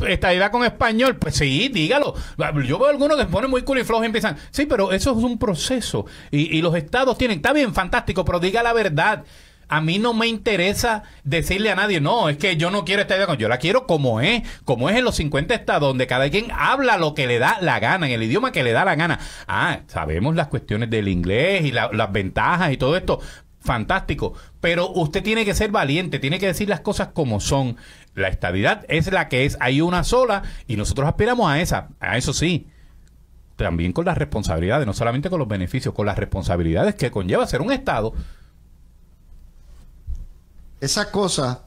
con español, pues sí, dígalo. Ah, yo veo algunos que se ponen muy culiflojos y empiezan, sí, pero eso es un proceso. Y, y los estados tienen, está bien, fantástico, pero diga la verdad. A mí no me interesa decirle a nadie, no, es que yo no quiero esta idea, yo la quiero como es, como es en los 50 estados, donde cada quien habla lo que le da la gana, en el idioma que le da la gana. Ah, sabemos las cuestiones del inglés y las ventajas y todo esto, fantástico, pero usted tiene que ser valiente, tiene que decir las cosas como son. La estabilidad es la que es, hay una sola y nosotros aspiramos a esa, a eso sí también con las responsabilidades, no solamente con los beneficios, con las responsabilidades que conlleva ser un Estado. Esas cosas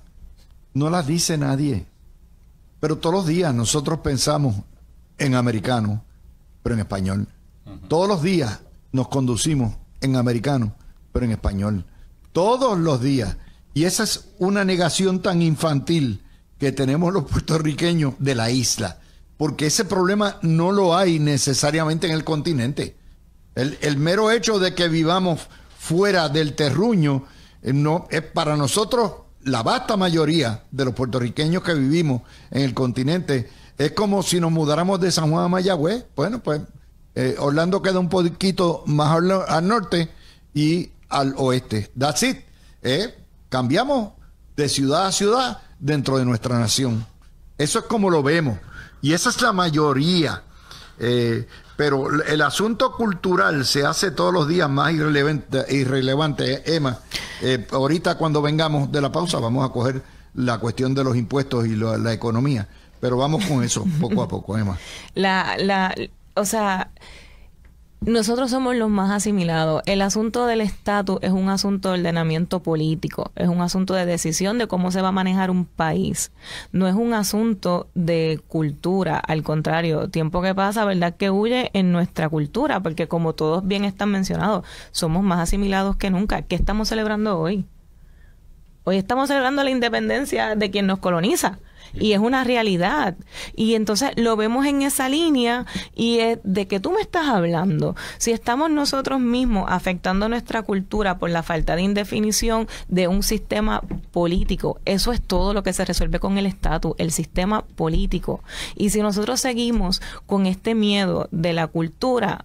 no las dice nadie. Pero todos los días nosotros pensamos en americano, pero en español. Todos los días nos conducimos en americano, pero en español. Todos los días. Y esa es una negación tan infantil que tenemos los puertorriqueños de la isla. Porque ese problema no lo hay necesariamente en el continente. el mero hecho de que vivamos fuera del terruño eh, no, es para nosotros, la vasta mayoría de los puertorriqueños que vivimos en el continente, es como si nos mudáramos de San Juan a Mayagüez. Bueno, pues eh, Orlando queda un poquito más al, norte y al oeste. That's it. Eh, cambiamos de ciudad a ciudad dentro de nuestra nación. Eso es como lo vemos. Y esa es la mayoría. Pero el asunto cultural se hace todos los días más irrelevante, eh, Emma. Eh, ahorita cuando vengamos de la pausa vamos a coger la cuestión de los impuestos y la, la economía. Pero vamos con eso poco a poco, Emma. La, la, o sea, nosotros somos los más asimilados. El asunto del estatus es un asunto de ordenamiento político, es un asunto de decisión de cómo se va a manejar un país. No es un asunto de cultura, al contrario, tiempo que pasa, ¿verdad? Que huye en nuestra cultura, porque como todos bien están mencionados, somos más asimilados que nunca. ¿Qué estamos celebrando hoy? Hoy estamos celebrando la independencia de quien nos coloniza y es una realidad. Y entonces lo vemos en esa línea y es de que tú me estás hablando. Si estamos nosotros mismos afectando nuestra cultura por la falta de indefinición de un sistema político, eso es todo lo que se resuelve con el estatus, el sistema político. Y si nosotros seguimos con este miedo de la cultura,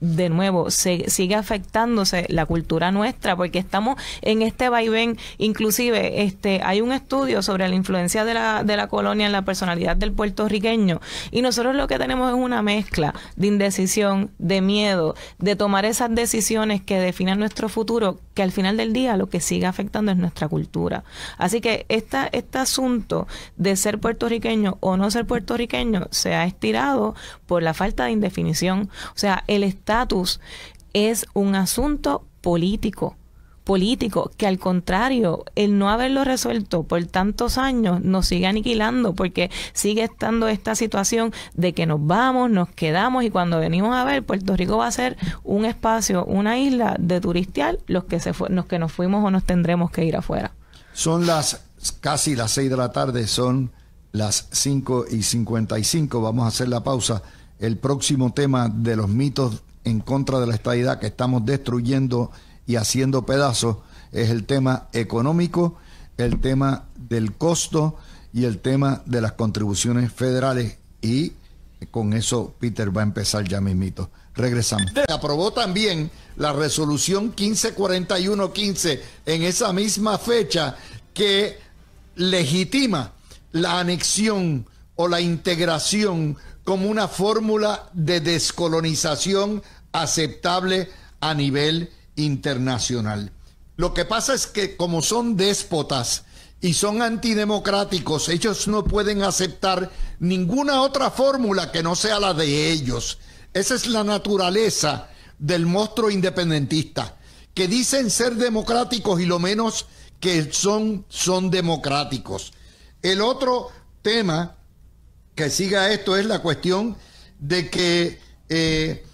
de nuevo, se, sigue afectándose la cultura nuestra porque estamos en este vaivén. Inclusive, este, hay un estudio sobre la influencia de la, de la colonia en la personalidad del puertorriqueño y nosotros lo que tenemos es una mezcla de indecisión, de miedo, de tomar esas decisiones que definan nuestro futuro, que al final del día lo que sigue afectando es nuestra cultura. Así que esta, este asunto de ser puertorriqueño o no ser puertorriqueño se ha estirado por la falta de indefinición. O sea, el estatus es un asunto político político, que al contrario, el no haberlo resuelto por tantos años nos sigue aniquilando porque sigue estando esta situación de que nos vamos, nos quedamos y cuando venimos a ver, Puerto Rico va a ser un espacio, una isla de turistial, los que, se los que nos fuimos o nos tendremos que ir afuera. Son las casi las 6 de la tarde, son las 5 y 55, vamos a hacer la pausa. El próximo tema de los mitos en contra de la estadidad que estamos destruyendo y haciendo pedazos es el tema económico, el tema del costo y el tema de las contribuciones federales y con eso Peter va a empezar ya mismito. Regresamos. Se aprobó también la resolución 1541-15 en esa misma fecha que legitima la anexión o la integración como una fórmula de descolonización aceptable a nivel internacional. Lo que pasa es que como son déspotas y son antidemocráticos, ellos no pueden aceptar ninguna otra fórmula que no sea la de ellos. Esa es la naturaleza del monstruo independentista, que dicen ser democráticos y lo menos que son, son democráticos. El otro tema que siga esto es la cuestión de que eh,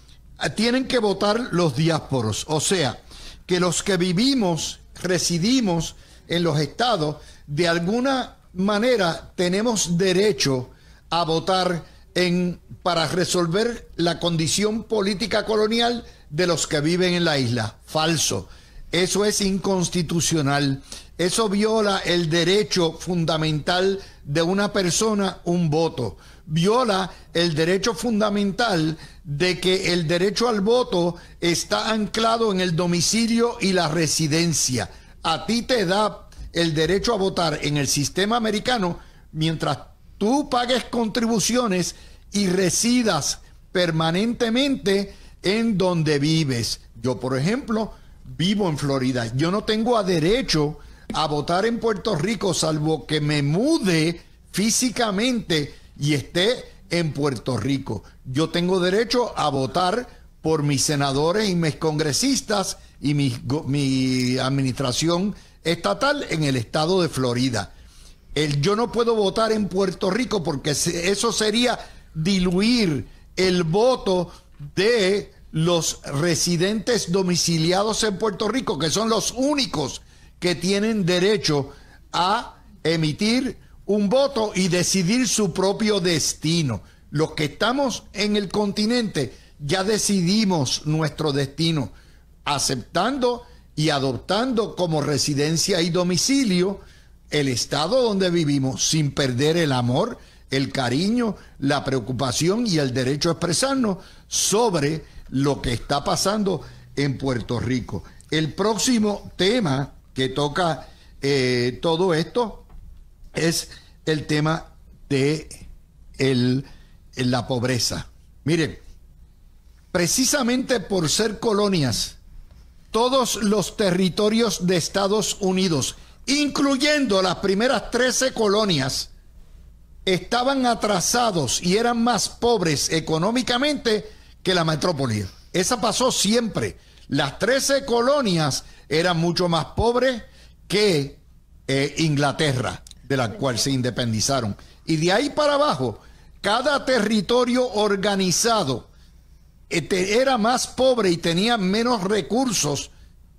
tienen que votar los diásporos, o sea, que los que vivimos, residimos en los estados, de alguna manera tenemos derecho a votar en, para resolver la condición política colonial de los que viven en la isla. Falso. Eso es inconstitucional. Eso viola el derecho fundamental de una persona, un voto. Viola el derecho fundamental de que el derecho al voto está anclado en el domicilio y la residencia. A ti te da el derecho a votar en el sistema americano mientras tú pagues contribuciones y residas permanentemente en donde vives. Yo, por ejemplo, vivo en Florida. Yo no tengo a derecho a votar en Puerto Rico, salvo que me mude físicamente y esté en Puerto Rico. Yo tengo derecho a votar por mis senadores y mis congresistas y mi, administración estatal en el estado de Florida. El yo no puedo votar en Puerto Rico porque eso sería diluir el voto de los residentes domiciliados en Puerto Rico, que son los únicos que tienen derecho a emitir un voto y decidir su propio destino. Los que estamos en el continente ya decidimos nuestro destino, aceptando y adoptando como residencia y domicilio el estado donde vivimos, sin perder el amor, el cariño, la preocupación y el derecho a expresarnos sobre lo que está pasando en Puerto Rico. El próximo tema que toca eh, todo esto es el tema de la pobreza. Miren, precisamente por ser colonias, todos los territorios de Estados Unidos, incluyendo las primeras 13 colonias, estaban atrasados y eran más pobres económicamente que la metrópoli. Esa pasó siempre. Las 13 colonias eran mucho más pobres que eh, Inglaterra, de la cual se independizaron. Y de ahí para abajo, cada territorio organizado eh, era más pobre y tenía menos recursos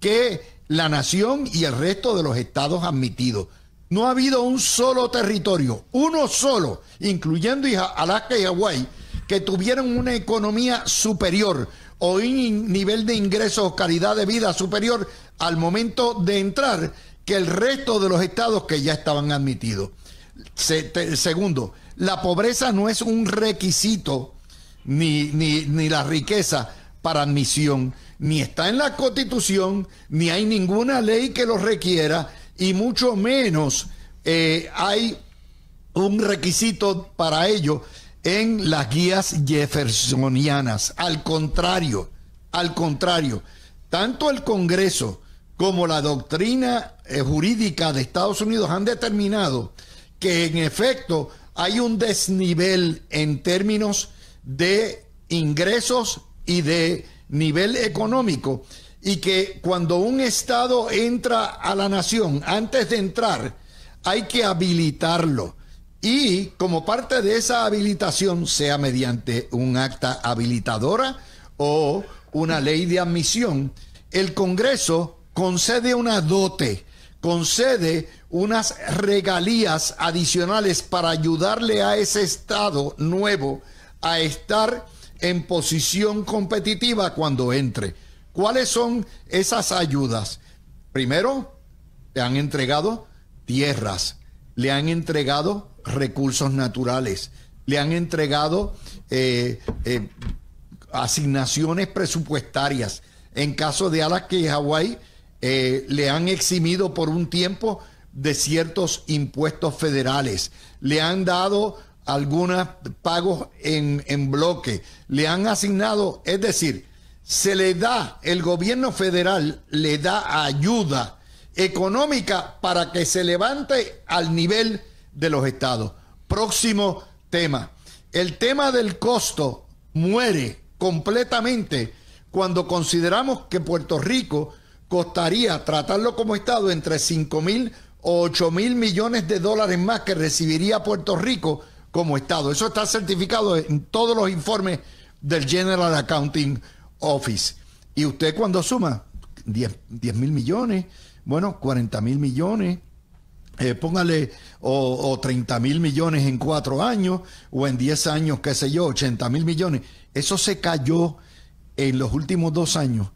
que la nación y el resto de los estados admitidos. No ha habido un solo territorio, uno solo, incluyendo Alaska y Hawái, que tuvieron una economía superior o un nivel de ingreso o calidad de vida superior al momento de entrar que el resto de los estados que ya estaban admitidos. segundo, la pobreza no es un requisito ni, ni, ni la riqueza para admisión, ni está en la constitución, ni hay ninguna ley que lo requiera, y mucho menos eh, hay un requisito para ello en las guías jeffersonianas. Al contrario, al contrario, tanto el Congreso como la doctrina eh, jurídica de Estados Unidos han determinado que en efecto hay un desnivel en términos de ingresos y de nivel económico y que cuando un Estado entra a la nación, antes de entrar, hay que habilitarlo. Y como parte de esa habilitación, sea mediante un acta habilitadora o una ley de admisión, el Congreso concede una dote, concede unas regalías adicionales para ayudarle a ese Estado nuevo a estar en posición competitiva cuando entre. ¿Cuáles son esas ayudas? Primero, le han entregado tierras, le han entregado recursos naturales. Le han entregado eh, eh, asignaciones presupuestarias. En caso de Alaska y Hawái, eh, le han eximido por un tiempo de ciertos impuestos federales. Le han dado algunos pagos en, en bloque. Le han asignado, es decir, se le da, el gobierno federal le da ayuda económica para que se levante al nivel de los estados. Próximo tema. El tema del costo muere completamente cuando consideramos que Puerto Rico costaría tratarlo como estado entre 5 mil o 8 mil millones de dólares más que recibiría Puerto Rico como estado. Eso está certificado en todos los informes del General Accounting Office. Y usted cuando suma 10 mil millones, bueno, 40 mil millones, eh, póngale o, 30 mil millones en cuatro años o en diez años, qué sé yo, 80 mil millones. Eso se cayó en los últimos dos años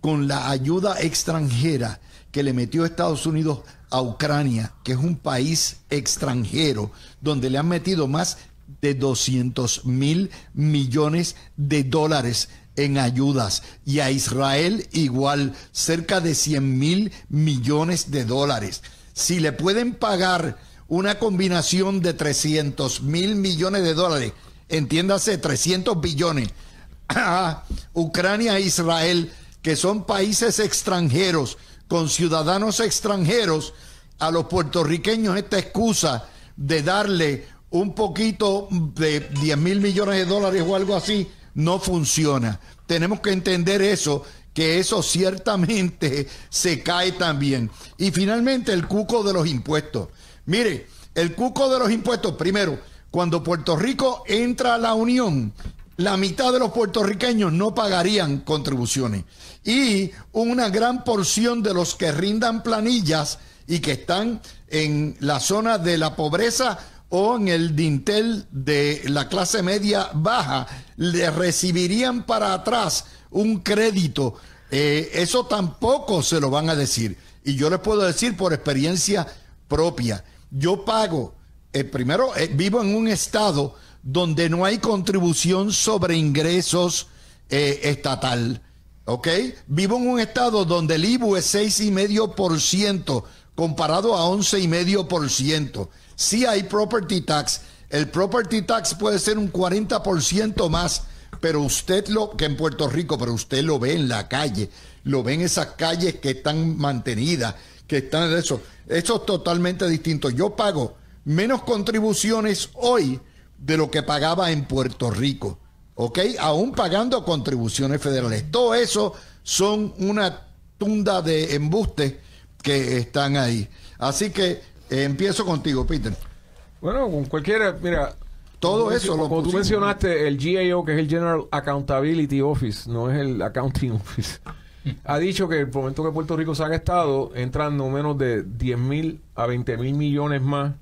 con la ayuda extranjera que le metió Estados Unidos a Ucrania, que es un país extranjero, donde le han metido más de 200 mil millones de dólares en ayudas y a Israel igual cerca de 100 mil millones de dólares si le pueden pagar una combinación de 300 mil millones de dólares, entiéndase 300 billones, a Ucrania e Israel, que son países extranjeros, con ciudadanos extranjeros, a los puertorriqueños esta excusa de darle un poquito de 10 mil millones de dólares o algo así, no funciona. Tenemos que entender eso que eso ciertamente se cae también. Y finalmente el cuco de los impuestos. Mire, el cuco de los impuestos, primero, cuando Puerto Rico entra a la Unión, la mitad de los puertorriqueños no pagarían contribuciones. Y una gran porción de los que rindan planillas y que están en la zona de la pobreza o en el dintel de la clase media baja, le recibirían para atrás un crédito, eh, eso tampoco se lo van a decir. Y yo les puedo decir por experiencia propia, yo pago, eh, primero, eh, vivo en un estado donde no hay contribución sobre ingresos estatal, ¿ok? Vivo en un estado donde el I.V.U. es 6,5% comparado a 11,5%. ...si hay property tax, el property tax puede ser un 40% más pero usted lo, que en Puerto Rico, pero usted lo ve en la calle, lo ve en esas calles que están mantenidas, que están en eso. Eso es totalmente distinto. Yo pago menos contribuciones hoy de lo que pagaba en Puerto Rico, ¿ok? Aún pagando contribuciones federales. Todo eso son una tunda de embustes que están ahí. Así que eh, empiezo contigo, Peter. Bueno, con cualquiera, mira, todo eso lo Como tú mencionaste, el GAO, que es el General Accountability Office, no es el Accounting Office, ha dicho que el momento que Puerto Rico se ha Estado, entran no menos de 10 mil a 20 mil millones más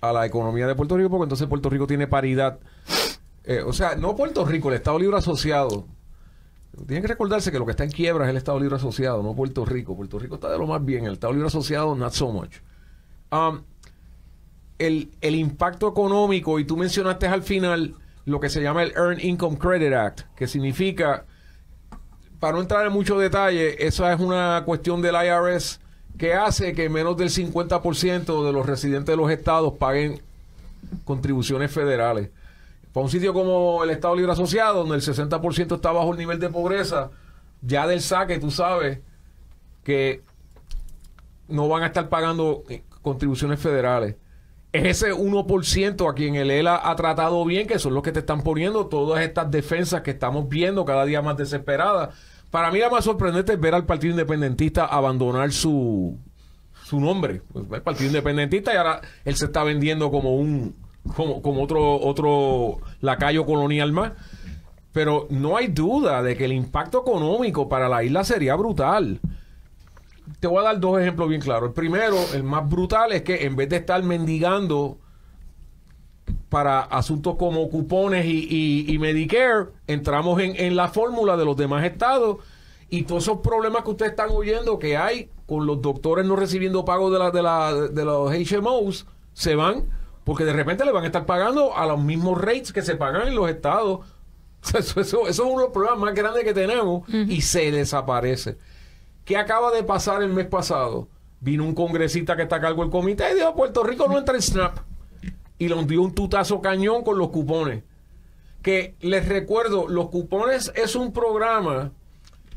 a la economía de Puerto Rico, porque entonces Puerto Rico tiene paridad. Eh, o sea, no Puerto Rico, el Estado Libre Asociado. Tienen que recordarse que lo que está en quiebra es el Estado Libre Asociado, no Puerto Rico. Puerto Rico está de lo más bien, el Estado Libre Asociado, not so much. Um, el, impacto económico, y tú mencionaste al final lo que se llama el Earn Income Credit Act, que significa, para no entrar en mucho detalle, esa es una cuestión del IRS que hace que menos del 50% de los residentes de los estados paguen contribuciones federales. Para un sitio como el Estado Libre Asociado, donde el 60% está bajo el nivel de pobreza, ya del saque tú sabes que no van a estar pagando contribuciones federales ese 1% a quien el ELA ha tratado bien, que son los que te están poniendo todas estas defensas que estamos viendo cada día más desesperadas. Para mí la más sorprendente es ver al Partido Independentista abandonar su, su nombre. Pues, el Partido Independentista y ahora él se está vendiendo como un como, como otro, otro lacayo colonial más. Pero no hay duda de que el impacto económico para la isla sería brutal te voy a dar dos ejemplos bien claros. El primero, el más brutal, es que en vez de estar mendigando para asuntos como cupones y, Medicare, entramos en, la fórmula de los demás estados y todos esos problemas que ustedes están oyendo que hay con los doctores no recibiendo pago de, la, de, la, de los HMOs, se van porque de repente le van a estar pagando a los mismos rates que se pagan en los estados. Eso, es uno de los problemas más grandes que tenemos y se desaparece. ¿Qué acaba de pasar el mes pasado? Vino un congresista que está a cargo del comité y dijo, Puerto Rico no entra en SNAP. Y le hundió un tutazo cañón con los cupones. Que les recuerdo, los cupones es un programa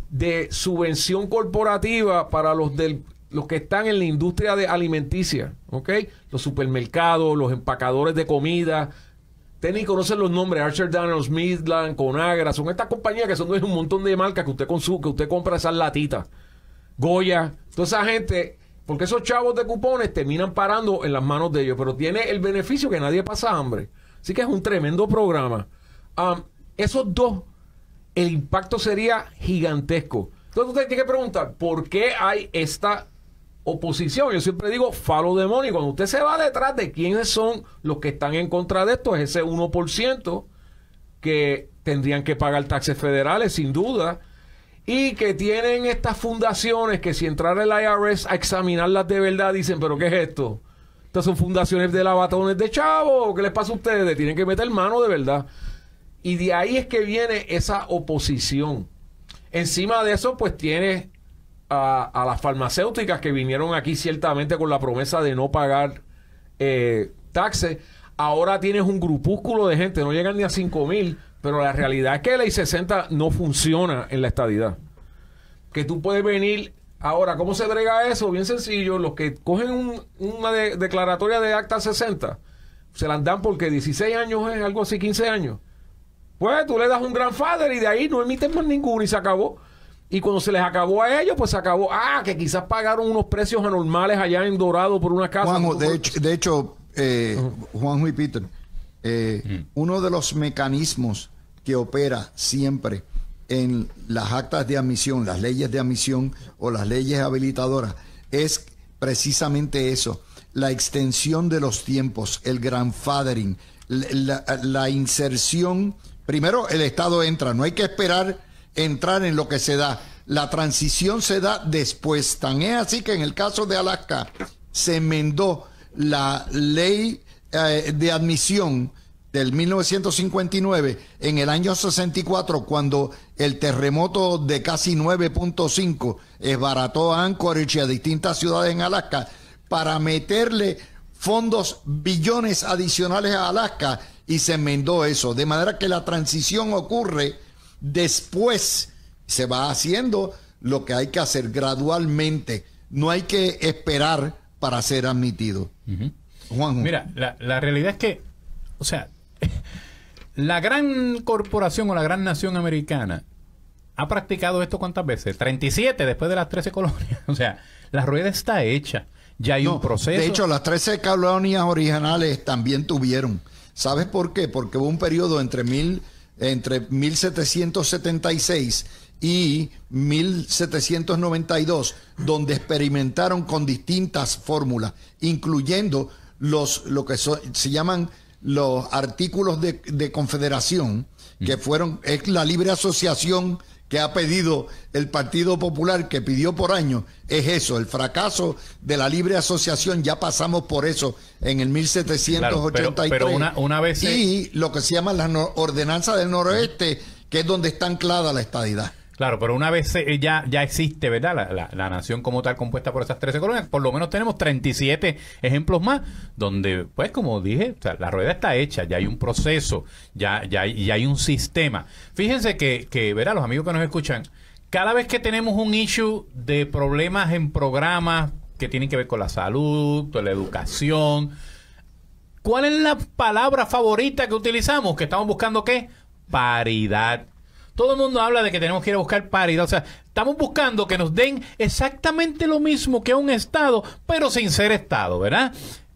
de subvención corporativa para los del los que están en la industria de alimenticia, ¿ok? Los supermercados, los empacadores de comida. ni conocen los nombres, Archer Daniels, Midland, Conagra, son estas compañías que son de un montón de marcas que usted consume, que usted compra esas latitas. Goya, toda esa gente, porque esos chavos de cupones terminan parando en las manos de ellos, pero tiene el beneficio que nadie pasa hambre. Así que es un tremendo programa. esos dos, el impacto sería gigantesco. Entonces usted tiene que preguntar, ¿por qué hay esta oposición? Yo siempre digo, falo demonio. Cuando usted se va detrás de quiénes son los que están en contra de esto, es ese 1% que tendrían que pagar taxes federales, sin duda y que tienen estas fundaciones que si entrar el IRS a examinarlas de verdad dicen, pero ¿qué es esto? Estas son fundaciones de lavatones de chavo, ¿qué les pasa a ustedes? Tienen que meter mano de verdad. Y de ahí es que viene esa oposición. Encima de eso, pues tienes a, las farmacéuticas que vinieron aquí ciertamente con la promesa de no pagar eh, taxes. Ahora tienes un grupúsculo de gente, no llegan ni a 5 mil, pero la realidad es que la I-60 no funciona en la estadidad. Que tú puedes venir. Ahora, ¿cómo se brega eso? Bien sencillo. Los que cogen una declaratoria de acta 60, se la dan porque 16 años es algo así, 15 años. Pues tú le das un gran father y de ahí no emiten más ninguno y se acabó. Y cuando se les acabó a ellos, pues se acabó. Ah, que quizás pagaron unos precios anormales allá en Dorado por una casa. de hecho, de hecho eh, Juanjo y Peter, eh, mm. Uno de los mecanismos que opera siempre en las actas de admisión, las leyes de admisión o las leyes habilitadoras, es precisamente eso, la extensión de los tiempos, el grandfathering, la, la inserción. Primero el Estado entra, no hay que esperar entrar en lo que se da. La transición se da después. Tan es así que en el caso de Alaska se enmendó la ley eh, de admisión del 1959, en el año 64, cuando el terremoto de casi 9.5 esbarató a Anchorage y a distintas ciudades en Alaska, para meterle fondos billones adicionales a Alaska y se enmendó eso. De manera que la transición ocurre después, se va haciendo lo que hay que hacer gradualmente. No hay que esperar para ser admitido. Juan. Mira, la, realidad es que, o sea, la gran corporación o la gran nación americana ha practicado esto cuántas veces? 37 después de las 13 colonias. O sea, la rueda está hecha. Ya hay un proceso. De hecho, las 13 colonias originales también tuvieron. ¿Sabes por qué? Porque hubo un periodo entre, mil, entre 1776 y 1792 donde experimentaron con distintas fórmulas, incluyendo los, lo que se llaman los artículos de, confederación, que mm. fueron, es la libre asociación que ha pedido el Partido Popular, que pidió por años, es eso, el fracaso de la libre asociación, ya pasamos por eso en el 1783. una, vez... Y lo que se llama la ordenanza del noroeste, que es donde está anclada la estadidad. Claro, pero una vez eh, ya, ya existe, ¿verdad? La, nación como tal compuesta por esas 13 colonias, por lo menos tenemos 37 ejemplos más, donde, pues como dije, la rueda está hecha, ya hay un proceso, ya, ya, hay, hay un sistema. Fíjense que, que, ¿verdad? Los amigos que nos escuchan, cada vez que tenemos un issue de problemas en programas que tienen que ver con la salud, con la educación, ¿cuál es la palabra favorita que utilizamos? Que estamos buscando qué? Paridad todo el mundo habla de que tenemos que ir a buscar paridad. O sea, estamos buscando que nos den exactamente lo mismo que un Estado, pero sin ser Estado, ¿verdad?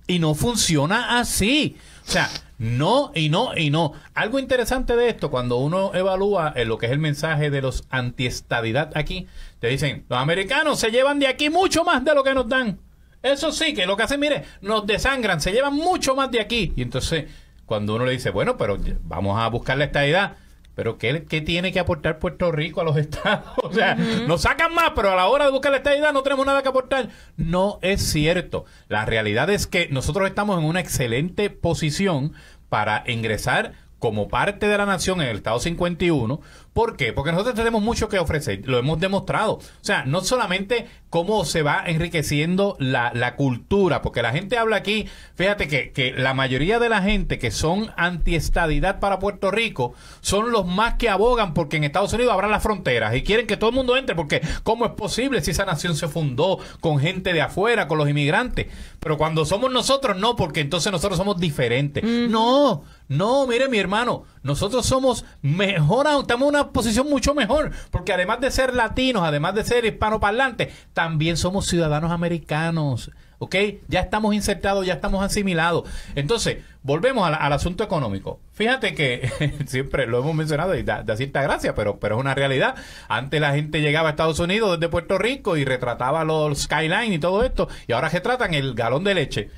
Y no funciona así. O sea, no y no y no. Algo interesante de esto, cuando uno evalúa eh, lo que es el mensaje de los antiestadidad aquí, te dicen, los americanos se llevan de aquí mucho más de lo que nos dan. Eso sí, que lo que hacen, mire, nos desangran, se llevan mucho más de aquí. Y entonces, cuando uno le dice, bueno, pero vamos a buscar la estadidad, pero ¿qué, tiene que aportar Puerto Rico a los estados? O sea, nos sacan más, pero a la hora de buscar la estadidad no tenemos nada que aportar. No es cierto. La realidad es que nosotros estamos en una excelente posición para ingresar como parte de la nación en el Estado 51. ¿Por qué? Porque nosotros tenemos mucho que ofrecer, lo hemos demostrado. O sea, no solamente cómo se va enriqueciendo la, cultura, porque la gente habla aquí, fíjate que, la mayoría de la gente que son antiestadidad para Puerto Rico son los más que abogan porque en Estados Unidos habrá las fronteras y quieren que todo el mundo entre, porque ¿cómo es posible si esa nación se fundó con gente de afuera, con los inmigrantes? Pero cuando somos nosotros, no, porque entonces nosotros somos diferentes. No, no, mire mi hermano, nosotros somos mejor, estamos en una posición mucho mejor, porque además de ser latinos, además de ser hispanoparlantes, también también somos ciudadanos americanos. ¿Ok? Ya estamos insertados, ya estamos asimilados. Entonces, volvemos al, asunto económico. Fíjate que siempre lo hemos mencionado y da, cierta gracia, pero, pero es una realidad. Antes la gente llegaba a Estados Unidos desde Puerto Rico y retrataba los skyline y todo esto, y ahora se retratan el galón de leche.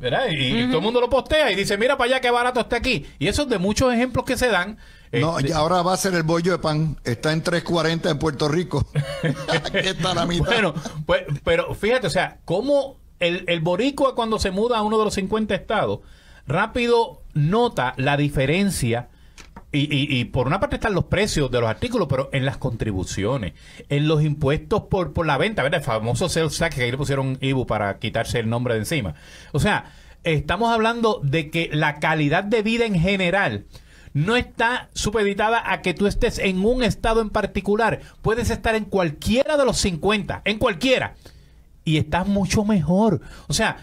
¿verdad? Y, todo el mundo lo postea y dice, mira para allá qué barato está aquí. Y eso es de muchos ejemplos que se dan no, este, ahora va a ser el bollo de pan. Está en 3.40 en Puerto Rico. Aquí está la mitad. Bueno, pues, pero fíjate, o sea, cómo el, el boricua cuando se muda a uno de los 50 estados, rápido nota la diferencia. Y, y, por una parte están los precios de los artículos, pero en las contribuciones, en los impuestos por, por la venta, ¿verdad? El famoso sales tax que ahí le pusieron IBU para quitarse el nombre de encima. O sea, estamos hablando de que la calidad de vida en general no está supeditada a que tú estés en un estado en particular. Puedes estar en cualquiera de los 50, en cualquiera. Y estás mucho mejor. O sea,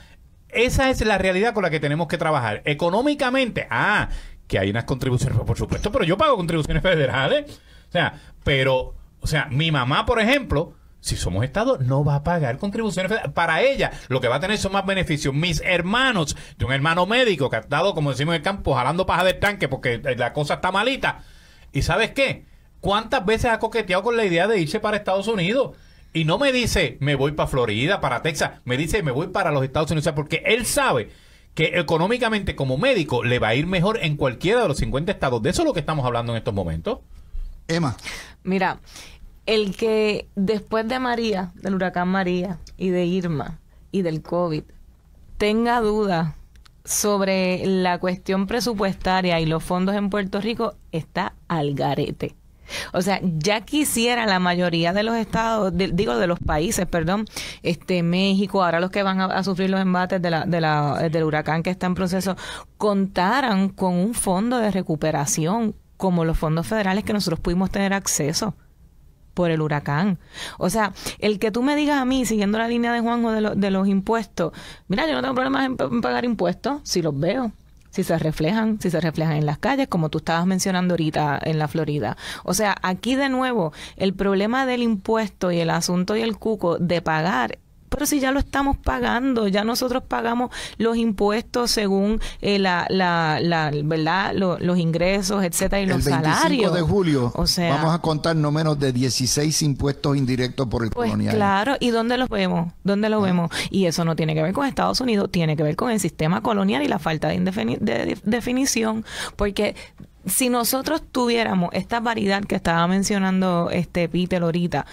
esa es la realidad con la que tenemos que trabajar. Económicamente, ah, que hay unas contribuciones, por supuesto, pero yo pago contribuciones federales. O sea, pero, o sea, mi mamá, por ejemplo, si somos Estados, no va a pagar contribuciones Para ella, lo que va a tener son más beneficios. Mis hermanos, de un hermano médico que ha estado, como decimos en el campo, jalando paja del tanque porque eh, la cosa está malita. ¿Y sabes qué? ¿Cuántas veces ha coqueteado con la idea de irse para Estados Unidos? Y no me dice, me voy para Florida, para Texas. Me dice, me voy para los Estados Unidos. porque él sabe que económicamente como médico le va a ir mejor en cualquiera de los 50 estados. De eso es lo que estamos hablando en estos momentos. Emma. Mira, el que después de María, del huracán María y de Irma y del COVID, tenga duda sobre la cuestión presupuestaria y los fondos en Puerto Rico está al garete. O sea, ya quisiera la mayoría de los estados, digo de los países, perdón, este México, ahora los que van a, sufrir los embates eh, del huracán que está en proceso, contaran con un fondo de recuperación como los fondos federales que nosotros pudimos tener acceso por el huracán. O sea, el que tú me digas a mí, siguiendo la línea de Juanjo de, de los impuestos, mira, yo no tengo problemas en, en pagar impuestos si los veo si se reflejan, si se reflejan en las calles, como tú estabas mencionando ahorita en la Florida. O sea, aquí de nuevo, el problema del impuesto y el asunto y el cuco de pagar pero si ya lo estamos pagando, ya nosotros pagamos los impuestos según eh, la, ¿verdad? los ingresos, etcétera, y los el 25 salarios. de julio o sea, vamos a contar no menos de 16 impuestos indirectos por el pues colonial. Claro, ¿y dónde los vemos? ¿Dónde los ah. vemos? Y eso no tiene que ver con Estados Unidos, tiene que ver con el sistema colonial y la falta de, definición, porque si nosotros tuviéramos esta variedad que estaba mencionando este Peter ahorita,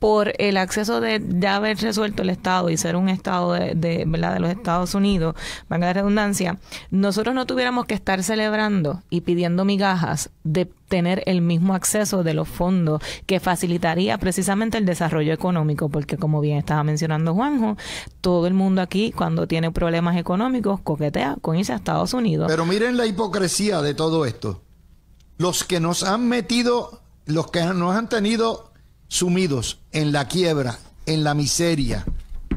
por el acceso de ya haber resuelto el Estado y ser un Estado de, ¿verdad? de los Estados Unidos, van a redundancia, nosotros no tuviéramos que estar celebrando y pidiendo migajas de tener el mismo acceso de los fondos que facilitaría precisamente el desarrollo económico, porque como bien estaba mencionando Juanjo, todo el mundo aquí cuando tiene problemas económicos coquetea con irse Estados Unidos. Pero miren la hipocresía de todo esto. Los que nos han metido, los que nos han tenido sumidos en la quiebra, en la miseria,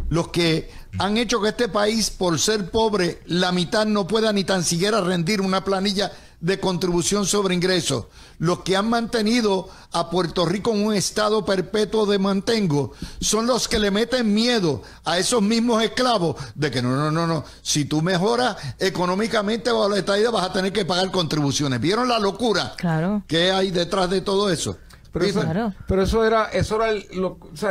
los que han hecho que este país, por ser pobre, la mitad no pueda ni tan siquiera rendir una planilla de contribución sobre ingresos, los que han mantenido a Puerto Rico en un estado perpetuo de mantengo, son los que le meten miedo a esos mismos esclavos de que no, no, no, no, si tú mejoras económicamente a la estadía vas a tener que pagar contribuciones. ¿Vieron la locura claro. que hay detrás de todo eso? Pero, eso, era, eso era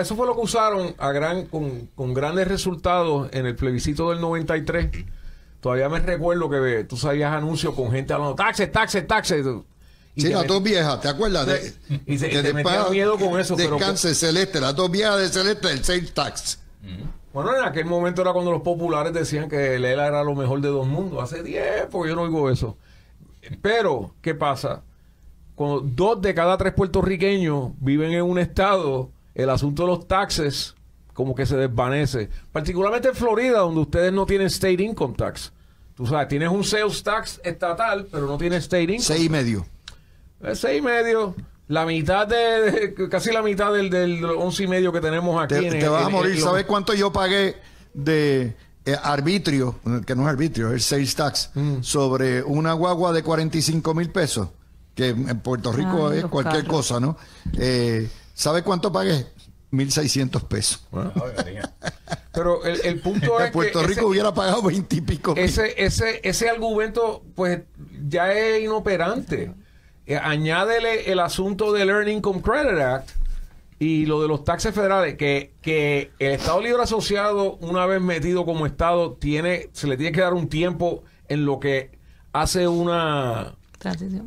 eso fue lo que usaron a gran, con, grandes resultados en el plebiscito del 93. Todavía me recuerdo que tú sabías anuncios con gente hablando taxes, taxes, taxes. sí, las dos viejas, ¿te acuerdas? De, y te, miedo con eso. Descanse Celeste, las dos viejas de Celeste, el same tax. Mm. Bueno, en aquel momento era cuando los populares decían que Lela era lo mejor de dos mundos. Hace porque yo no oigo eso. Pero, ¿qué pasa? cuando dos de cada tres puertorriqueños viven en un estado, el asunto de los taxes como que se desvanece. Particularmente en Florida, donde ustedes no tienen state income tax. Tú sabes, tienes un sales tax estatal, pero no tiene state income. Seis y medio. Eh, seis y medio. La mitad de, casi la mitad del, once y medio que tenemos aquí. Te, vas a morir. ¿Sabes cuánto yo pagué de eh, arbitrio, que no es arbitrio, es sales tax, mm. sobre una guagua de 45 mil pesos? que en Puerto Rico es cualquier cosa, ¿no? Eh, ¿Sabe cuánto pagué? 1.600 pesos. pero el, punto es. En Puerto Rico hubiera pagado 20 y pico. Ese, ese, ese argumento, pues, ya es inoperante. Eh, añádele el asunto del Learning Income Credit Act y lo de los taxes federales, que, que el Estado Libre Asociado, una vez metido como Estado, tiene se le tiene que dar un tiempo en lo que hace una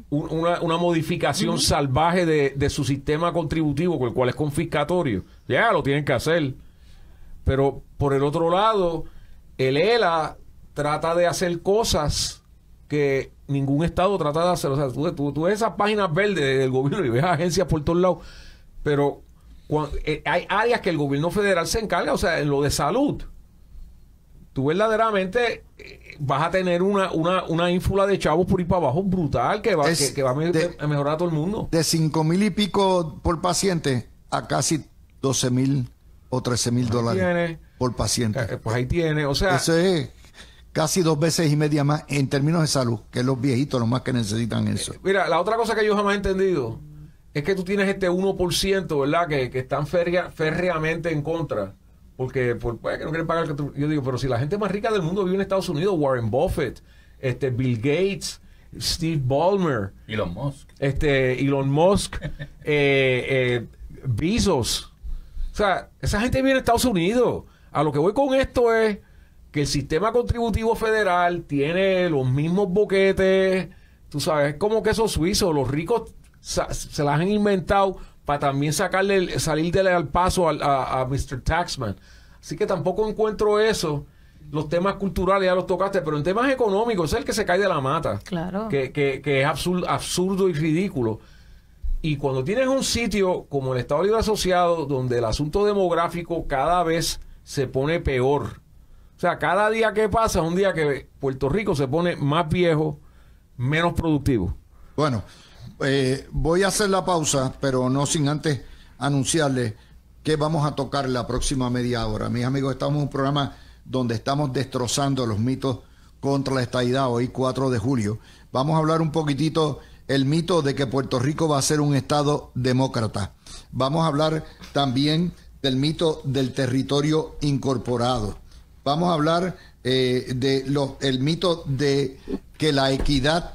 una, modificación salvaje de, su sistema contributivo, con el cual es confiscatorio. Ya lo tienen que hacer. Pero por el otro lado, el ELA trata de hacer cosas que ningún Estado trata de hacer. O sea, tú, ves esas páginas verdes del gobierno y ves agencias por todos lados. Pero eh, hay áreas que el gobierno federal se encarga, o sea, en lo de salud tú verdaderamente eh, vas a tener una, una, una ínfula de chavos por ir para abajo brutal que va, que, a, mejorar a todo el mundo. De 5 mil y pico por paciente a casi 12 mil o 13 mil dólares por paciente. Eh, pues ahí tiene, o sea... Eso es casi dos veces y media más en términos de salud, que los viejitos los más que necesitan eh, eso. Mira, la otra cosa que yo jamás he entendido es que tú tienes este 1%, ¿verdad? Que, que están férreamente en contra porque puede que no quieren pagar. Yo digo, pero si la gente más rica del mundo vive en Estados Unidos, Warren Buffett, este, Bill Gates, Steve Ballmer, Elon Musk, este, Elon Musk, eh, eh, O sea, esa gente vive en Estados Unidos. A lo que voy con esto es que el sistema contributivo federal tiene los mismos boquetes. Tú sabes, es como esos suizos Los ricos se las han inventado para también sacarle el, salir al paso a, Mr. Taxman. Así que tampoco encuentro eso. Los temas culturales ya los tocaste, pero en temas económicos es el que se cae de la mata. Claro. Que, es absurdo, absurdo y ridículo. Y cuando tienes un sitio como el Estado Libre Asociado, donde el asunto demográfico cada vez se pone peor. O sea, cada día que pasa es un día que Puerto Rico se pone más viejo, menos productivo. Bueno, eh, voy a hacer la pausa, pero no sin antes anunciarles que vamos a tocar la próxima media hora. Mis amigos, estamos en un programa donde estamos destrozando los mitos contra la estadidad hoy 4 de julio. Vamos a hablar un poquitito el mito de que Puerto Rico va a ser un estado demócrata. Vamos a hablar también del mito del territorio incorporado. Vamos a hablar del eh, de el mito de que la equidad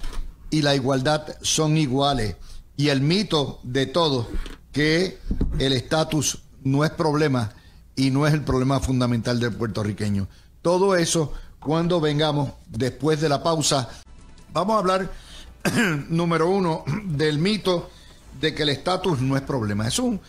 y la igualdad son iguales. Y el mito de todos que el estatus no es problema y no es el problema fundamental del puertorriqueño. Todo eso cuando vengamos después de la pausa. Vamos a hablar, número uno, del mito de que el estatus no es problema. Es un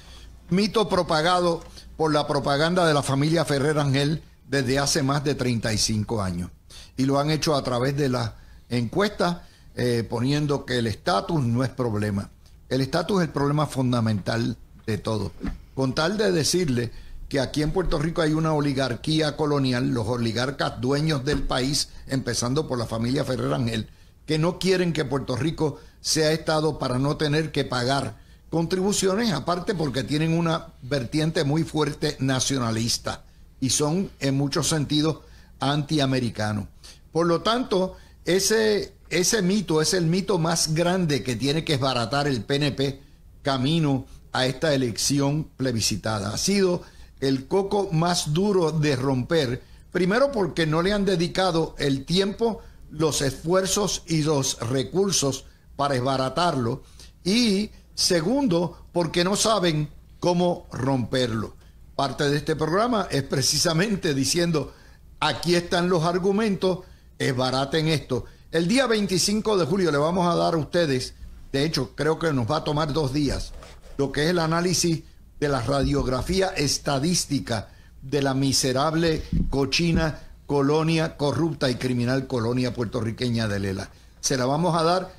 mito propagado por la propaganda de la familia Ferrer Ángel desde hace más de 35 años. Y lo han hecho a través de las encuestas eh, poniendo que el estatus no es problema. El estatus es el problema fundamental de todo. Con tal de decirle que aquí en Puerto Rico hay una oligarquía colonial, los oligarcas dueños del país, empezando por la familia Ferrer Ángel, que no quieren que Puerto Rico sea Estado para no tener que pagar contribuciones, aparte porque tienen una vertiente muy fuerte nacionalista y son en muchos sentidos antiamericanos. Por lo tanto, ese ese mito es el mito más grande que tiene que esbaratar el PNP camino a esta elección plebiscitada. Ha sido el coco más duro de romper, primero porque no le han dedicado el tiempo, los esfuerzos y los recursos para esbaratarlo, y segundo porque no saben cómo romperlo. Parte de este programa es precisamente diciendo, aquí están los argumentos, esbaraten esto. El día 25 de julio le vamos a dar a ustedes, de hecho creo que nos va a tomar dos días, lo que es el análisis de la radiografía estadística de la miserable, cochina, colonia corrupta y criminal colonia puertorriqueña de Lela. Se la vamos a dar,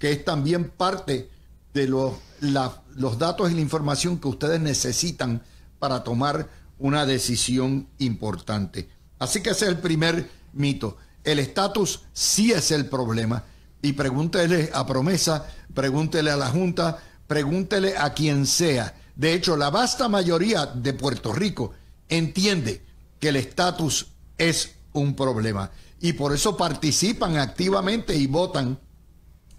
que es también parte de los, los datos y la información que ustedes necesitan para tomar una decisión importante. Así que ese es el primer mito. El estatus sí es el problema. Y pregúntele a Promesa, pregúntele a la Junta, pregúntele a quien sea. De hecho, la vasta mayoría de Puerto Rico entiende que el estatus es un problema. Y por eso participan activamente y votan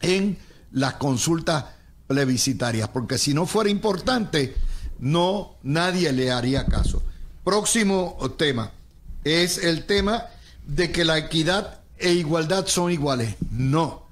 en las consultas plebiscitarias, porque si no fuera importante, no nadie le haría caso. Próximo tema es el tema de que la equidad e igualdad son iguales. No.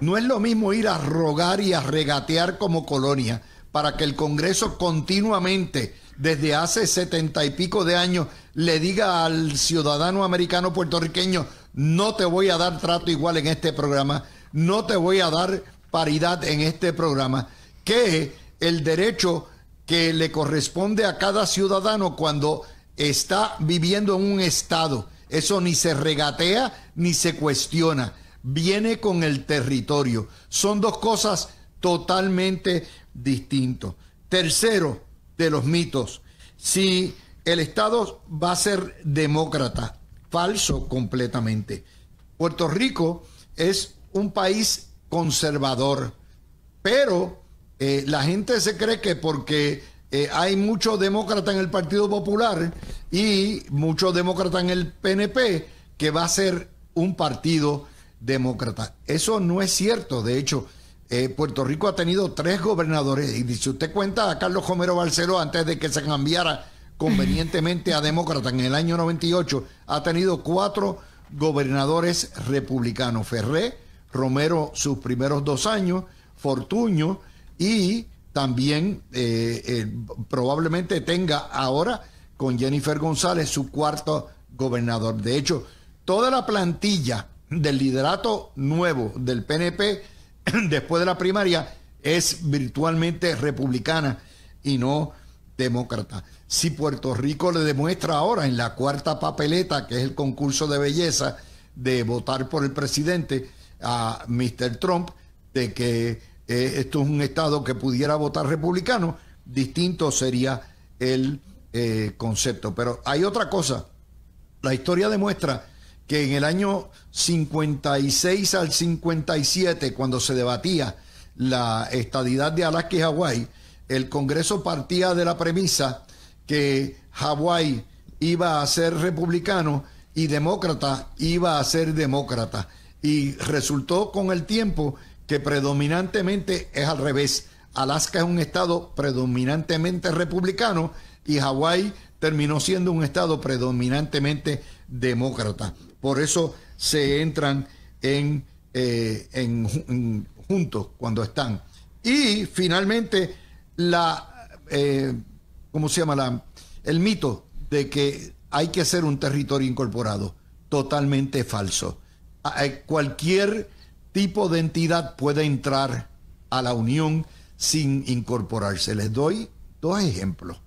No es lo mismo ir a rogar y a regatear como colonia para que el Congreso continuamente, desde hace setenta y pico de años, le diga al ciudadano americano puertorriqueño, no te voy a dar trato igual en este programa, no te voy a dar paridad en este programa, que el derecho que le corresponde a cada ciudadano cuando está viviendo en un estado eso ni se regatea ni se cuestiona. Viene con el territorio. Son dos cosas totalmente distintas. Tercero de los mitos, si el Estado va a ser demócrata, falso completamente. Puerto Rico es un país conservador, pero eh, la gente se cree que porque eh, hay muchos demócratas en el Partido Popular y muchos demócratas en el PNP que va a ser un partido demócrata. Eso no es cierto. De hecho, eh, Puerto Rico ha tenido tres gobernadores. Y si usted cuenta a Carlos Romero Barceló antes de que se cambiara convenientemente a demócrata en el año 98, ha tenido cuatro gobernadores republicanos. Ferré, Romero sus primeros dos años, Fortuño y también eh, eh, probablemente tenga ahora con Jennifer González su cuarto gobernador. De hecho, toda la plantilla del liderato nuevo del PNP después de la primaria es virtualmente republicana y no demócrata. Si Puerto Rico le demuestra ahora en la cuarta papeleta, que es el concurso de belleza, de votar por el presidente a Mr. Trump, de que eh, esto es un estado que pudiera votar republicano, distinto sería el eh, concepto. Pero hay otra cosa. La historia demuestra que en el año 56 al 57, cuando se debatía la estadidad de Alaska y Hawái, el Congreso partía de la premisa que Hawái iba a ser republicano y demócrata iba a ser demócrata. Y resultó con el tiempo que predominantemente es al revés. Alaska es un estado predominantemente republicano y Hawái terminó siendo un estado predominantemente demócrata. Por eso se entran en, eh, en, juntos cuando están. Y finalmente la, eh, ¿cómo se llama? La, el mito de que hay que hacer un territorio incorporado, totalmente falso. Cualquier tipo de entidad puede entrar a la Unión sin incorporarse. Les doy dos ejemplos.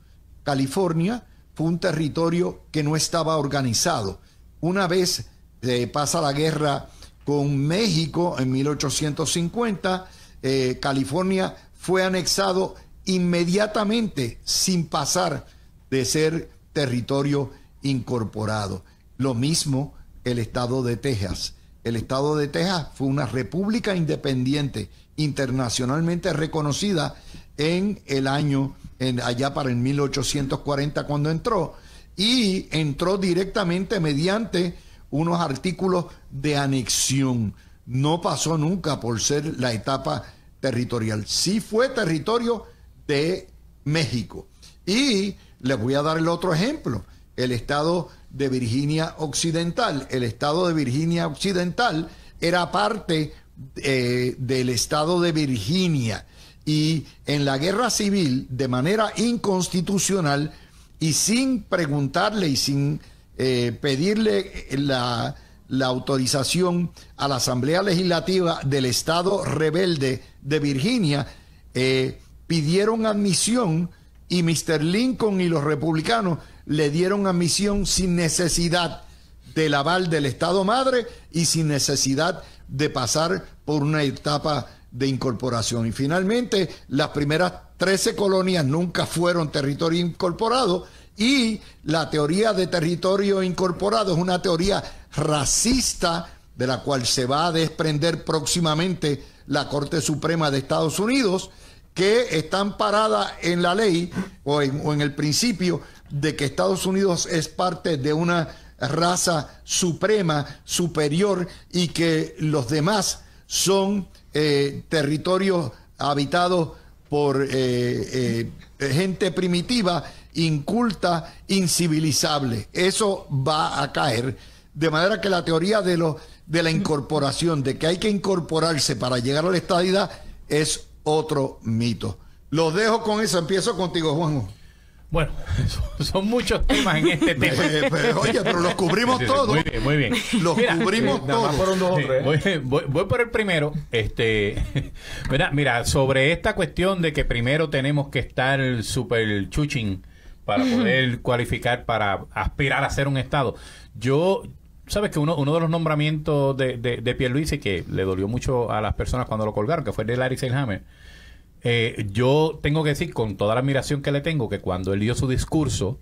California fue un territorio que no estaba organizado. Una vez se eh, pasa la guerra con México en 1850, eh, California fue anexado inmediatamente sin pasar de ser territorio incorporado. Lo mismo el estado de Texas el estado de Texas fue una república independiente internacionalmente reconocida en el año, allá para el 1840 cuando entró, y entró directamente mediante unos artículos de anexión. No pasó nunca por ser la etapa territorial. Sí fue territorio de México. Y les voy a dar el otro ejemplo, el estado de Virginia Occidental. El estado de Virginia Occidental era parte eh, del estado de Virginia y en la guerra civil, de manera inconstitucional y sin preguntarle y sin eh, pedirle la, autorización a la Asamblea Legislativa del estado rebelde de Virginia, eh, pidieron admisión y Mr. Lincoln y los republicanos le dieron a misión sin necesidad del aval del Estado Madre y sin necesidad de pasar por una etapa de incorporación. Y finalmente, las primeras 13 colonias nunca fueron territorio incorporado y la teoría de territorio incorporado es una teoría racista de la cual se va a desprender próximamente la Corte Suprema de Estados Unidos, que está amparada en la ley o en el principio de que Estados Unidos es parte de una raza suprema, superior, y que los demás son eh, territorios habitados por eh, eh, gente primitiva, inculta, incivilizable. Eso va a caer. De manera que la teoría de, lo, de la incorporación, de que hay que incorporarse para llegar a la estadidad, es otro mito. Los dejo con eso. Empiezo contigo, Juanjo. Bueno, son muchos temas en este tema. Eh, pues, oye, pero los cubrimos todos. Muy bien, muy bien. Los cubrimos todos. Voy, por el primero. Este, mira, sobre esta cuestión de que primero tenemos que estar super chuching para poder cualificar, para aspirar a ser un Estado. Yo, sabes que uno, uno de los nombramientos de, de, de Pierluisi que le dolió mucho a las personas cuando lo colgaron, que fue de Larry Selhammer, eh, yo tengo que decir, con toda la admiración que le tengo, que cuando él dio su discurso,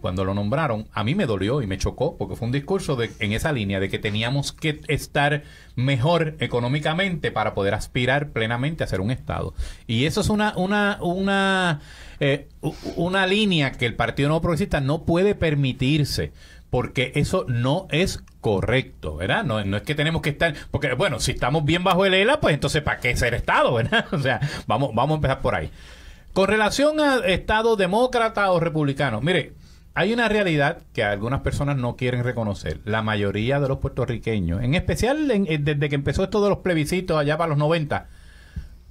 cuando lo nombraron, a mí me dolió y me chocó, porque fue un discurso en esa línea de que teníamos que estar mejor económicamente para poder aspirar plenamente a ser un Estado. Y eso es una, una, una, eh, una línea que el Partido No Progresista no puede permitirse porque eso no es correcto, ¿verdad? No, es que tenemos que estar, porque bueno, si estamos bien bajo el ELA, pues entonces ¿para qué ser Estado, verdad? O sea, vamos, vamos a empezar por ahí. Con relación a Estado demócrata o republicano, mire, hay una realidad que algunas personas no quieren reconocer. La mayoría de los puertorriqueños, en especial eh, desde que empezó esto de los plebiscitos allá para los 90,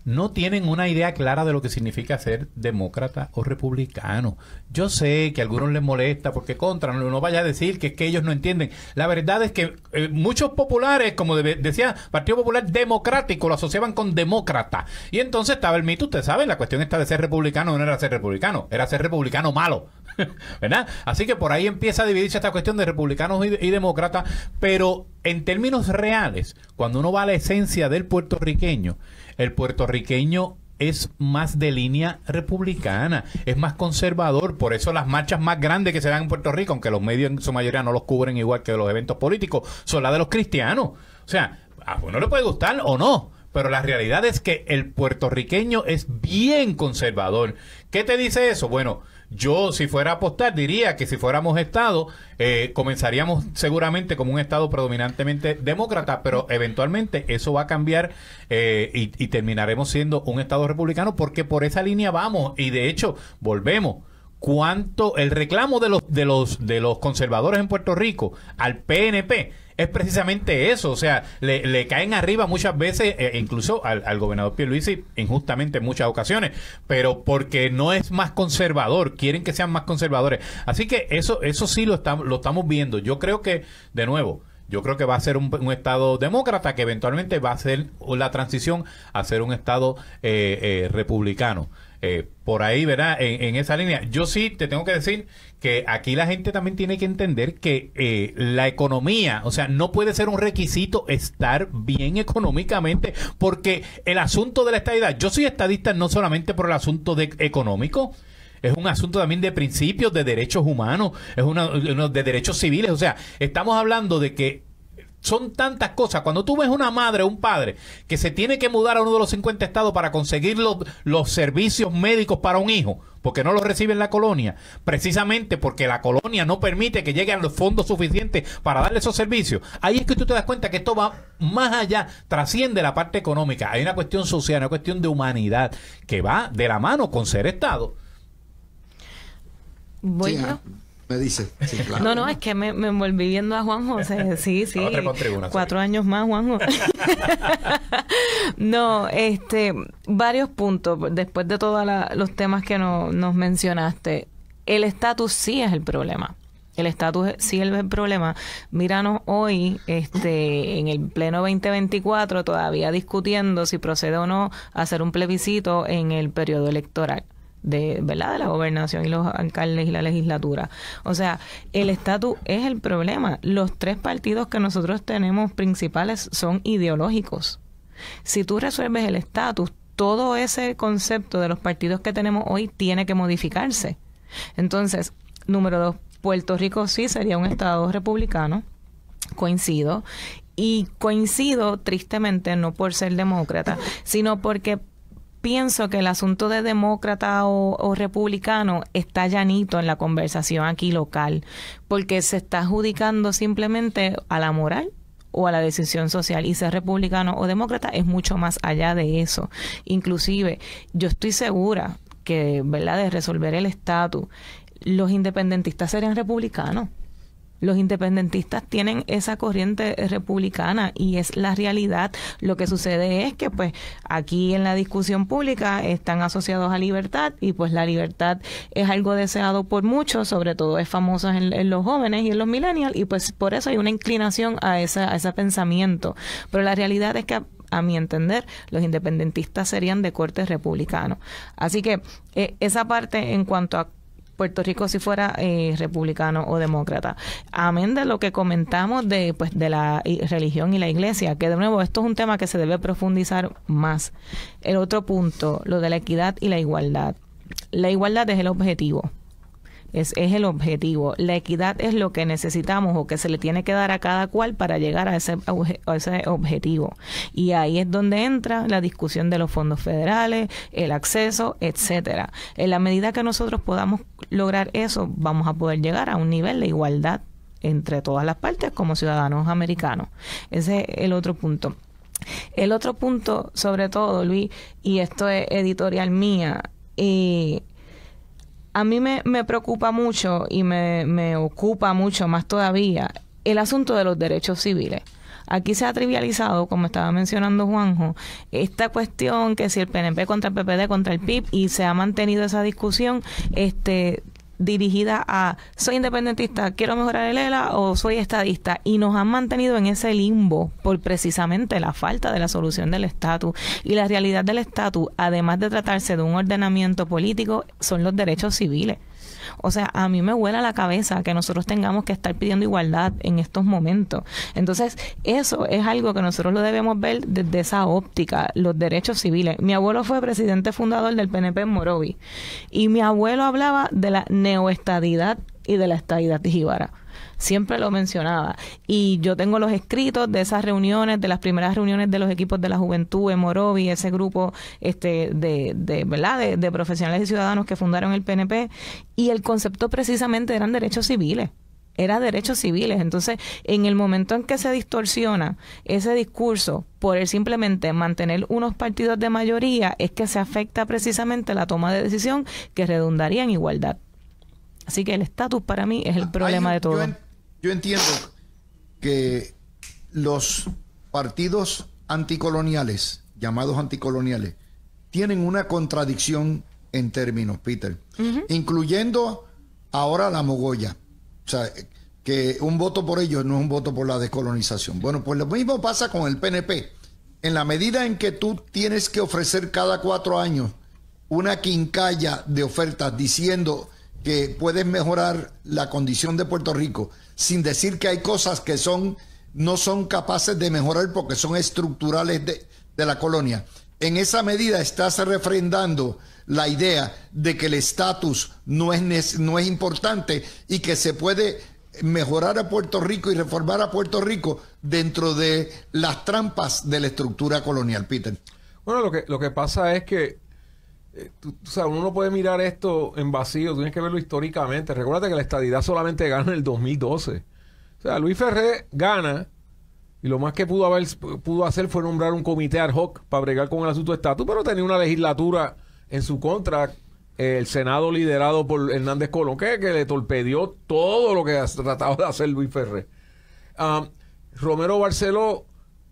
no tienen una idea clara de lo que significa ser demócrata o republicano. Yo sé que a algunos les molesta porque contra, no, vaya a decir que que ellos no entienden. La verdad es que eh, muchos populares, como decía Partido Popular Democrático, lo asociaban con demócrata. Y entonces estaba el mito, usted saben, la cuestión está de ser republicano o no era ser republicano, era ser republicano malo. ¿Verdad? Así que por ahí empieza a dividirse esta cuestión de republicanos y, y demócratas, pero en términos reales, cuando uno va a la esencia del puertorriqueño, el puertorriqueño es más de línea republicana, es más conservador, por eso las marchas más grandes que se dan en Puerto Rico, aunque los medios en su mayoría no los cubren igual que los eventos políticos, son las de los cristianos. O sea, a uno le puede gustar o no, pero la realidad es que el puertorriqueño es bien conservador. ¿Qué te dice eso? Bueno, yo si fuera a apostar diría que si fuéramos Estado, eh, comenzaríamos seguramente como un Estado predominantemente demócrata, pero eventualmente eso va a cambiar eh, y, terminaremos siendo un Estado republicano porque por esa línea vamos y de hecho volvemos cuánto el reclamo de los de los de los conservadores en Puerto Rico al PNP es precisamente eso. O sea, le, caen arriba muchas veces, eh, incluso al, gobernador Pierluisi, injustamente en muchas ocasiones, pero porque no es más conservador, quieren que sean más conservadores. Así que eso, eso sí lo estamos, lo estamos viendo. Yo creo que, de nuevo, yo creo que va a ser un, Estado demócrata que eventualmente va a ser la transición a ser un Estado eh, eh, republicano. por ahí, ¿verdad? En, en, esa línea. Yo sí te tengo que decir que aquí la gente también tiene que entender que eh, la economía, o sea, no puede ser un requisito estar bien económicamente, porque el asunto de la estadidad, yo soy estadista no solamente por el asunto de económico, es un asunto también de principios, de derechos humanos, es una, de derechos civiles, o sea, estamos hablando de que son tantas cosas. Cuando tú ves una madre o un padre que se tiene que mudar a uno de los 50 estados para conseguir los, servicios médicos para un hijo, porque no los recibe en la colonia, precisamente porque la colonia no permite que lleguen los fondos suficientes para darle esos servicios. Ahí es que tú te das cuenta que esto va más allá, trasciende la parte económica. Hay una cuestión social, una cuestión de humanidad que va de la mano con ser Estado. Bueno. Me dice. No, no, es que me, me, envolví viendo a Juan José. Sí, sí. Cuatro años más, Juanjo. no, este, varios puntos. Después de todos los temas que nos mencionaste, el estatus sí es el problema. El estatus sí es el problema. Míranos hoy, este, en el pleno 2024, todavía discutiendo si procede o no hacer un plebiscito en el periodo electoral de, ¿verdad? de la gobernación y los alcaldes y la legislatura. O sea, el estatus es el problema. Los tres partidos que nosotros tenemos principales son ideológicos. Si tú resuelves el estatus, todo ese concepto de los partidos que tenemos hoy tiene que modificarse. Entonces, número dos, Puerto Rico sí sería un estado republicano, coincido, y coincido tristemente no por ser demócrata, sino porque pienso que el asunto de demócrata o, republicano está llanito en la conversación aquí local, porque se está adjudicando simplemente a la moral o a la decisión social y ser republicano o demócrata es mucho más allá de eso. Inclusive, yo estoy segura que, ¿verdad?, de resolver el estatus, los independentistas serían republicanos los independentistas tienen esa corriente eh, republicana y es la realidad. Lo que sucede es que pues aquí en la discusión pública están asociados a libertad y pues la libertad es algo deseado por muchos, sobre todo es famosa en, los jóvenes y en los millennials y pues por eso hay una inclinación a, ese pensamiento. Pero la realidad es que a mi entender, los independentistas serían de corte republicano. Así que eh, esa parte en cuanto a Puerto Rico si fuera eh, republicano o demócrata. Amén de lo que comentamos de, pues, de la eh, religión y la iglesia, que de nuevo esto es un tema que se debe profundizar más. El otro punto, lo de la equidad y la igualdad. La igualdad es el objetivo es, el objetivo. La equidad es lo que necesitamos o que se le tiene que dar a cada cual para llegar a ese, ese objetivo. Y ahí es donde entra la discusión de los fondos federales, el acceso, etcétera. En la medida que nosotros podamos lograr eso, vamos a poder llegar a un nivel de igualdad entre todas las partes como ciudadanos americanos. Ese es el otro punto. El otro punto, sobre todo, Luis, y esto es editorial mía, y eh, a mí me, me preocupa mucho y me, me, ocupa mucho más todavía el asunto de los derechos civiles. Aquí se ha trivializado, como estaba mencionando Juanjo, esta cuestión que si el PNP contra el PPD contra el PIB y se ha mantenido esa discusión, este dirigida a soy independentista, quiero mejorar el ELA o soy estadista. Y nos han mantenido en ese limbo por precisamente la falta de la solución del estatus. Y la realidad del estatus, además de tratarse de un ordenamiento político, son los derechos civiles. O sea, a mí me huela la cabeza que nosotros tengamos que estar pidiendo igualdad en estos momentos. Entonces, eso es algo que nosotros lo debemos ver desde esa óptica, los derechos civiles. Mi abuelo fue presidente fundador del PNP en Morovi y mi abuelo hablaba de la neoestadidad y de la estadidad de jíbara siempre lo mencionaba. Y yo tengo los escritos de esas reuniones, de las primeras reuniones de los equipos de la juventud en Morovi, ese grupo este, de, de ¿verdad? De, profesionales y ciudadanos que fundaron el PNP. Y el concepto precisamente eran derechos civiles era derechos civiles. Entonces, en el momento en que se distorsiona ese discurso por el simplemente mantener unos partidos de mayoría, es que se afecta precisamente la toma de decisión que redundaría en igualdad. Así que el estatus para mí es el ah, problema de todo. Yo entiendo que los partidos anticoloniales, llamados anticoloniales, tienen una contradicción en términos, Peter, incluyendo ahora la mogolla. O sea, que un voto por ellos no es un voto por la descolonización. Bueno, pues lo mismo pasa con el PNP. En la medida en que tú tienes que ofrecer cada cuatro años una quincalla de ofertas diciendo que puedes mejorar la condición de Puerto Rico, sin decir que hay cosas que son, no son capaces de mejorar porque son estructurales de, la colonia. En esa medida estás refrendando la idea de que el estatus no es, no es importante y que se puede mejorar a Puerto Rico y reformar a Puerto Rico dentro de las trampas de la estructura colonial, Peter. Bueno, lo que, lo que pasa es que eh, uno no puede mirar esto en vacío, tienes que verlo históricamente. recuérdate que la estadidad solamente gana en el 2012. O sea, Luis Ferré gana y lo más que pudo, haber, pudo hacer fue nombrar un comité ad hoc para bregar con el asunto de estatus, pero tenía una legislatura en su contra, eh, el Senado liderado por Hernández Colón, que, le torpedió todo lo que trataba de hacer Luis Ferré. Ah, Romero Barceló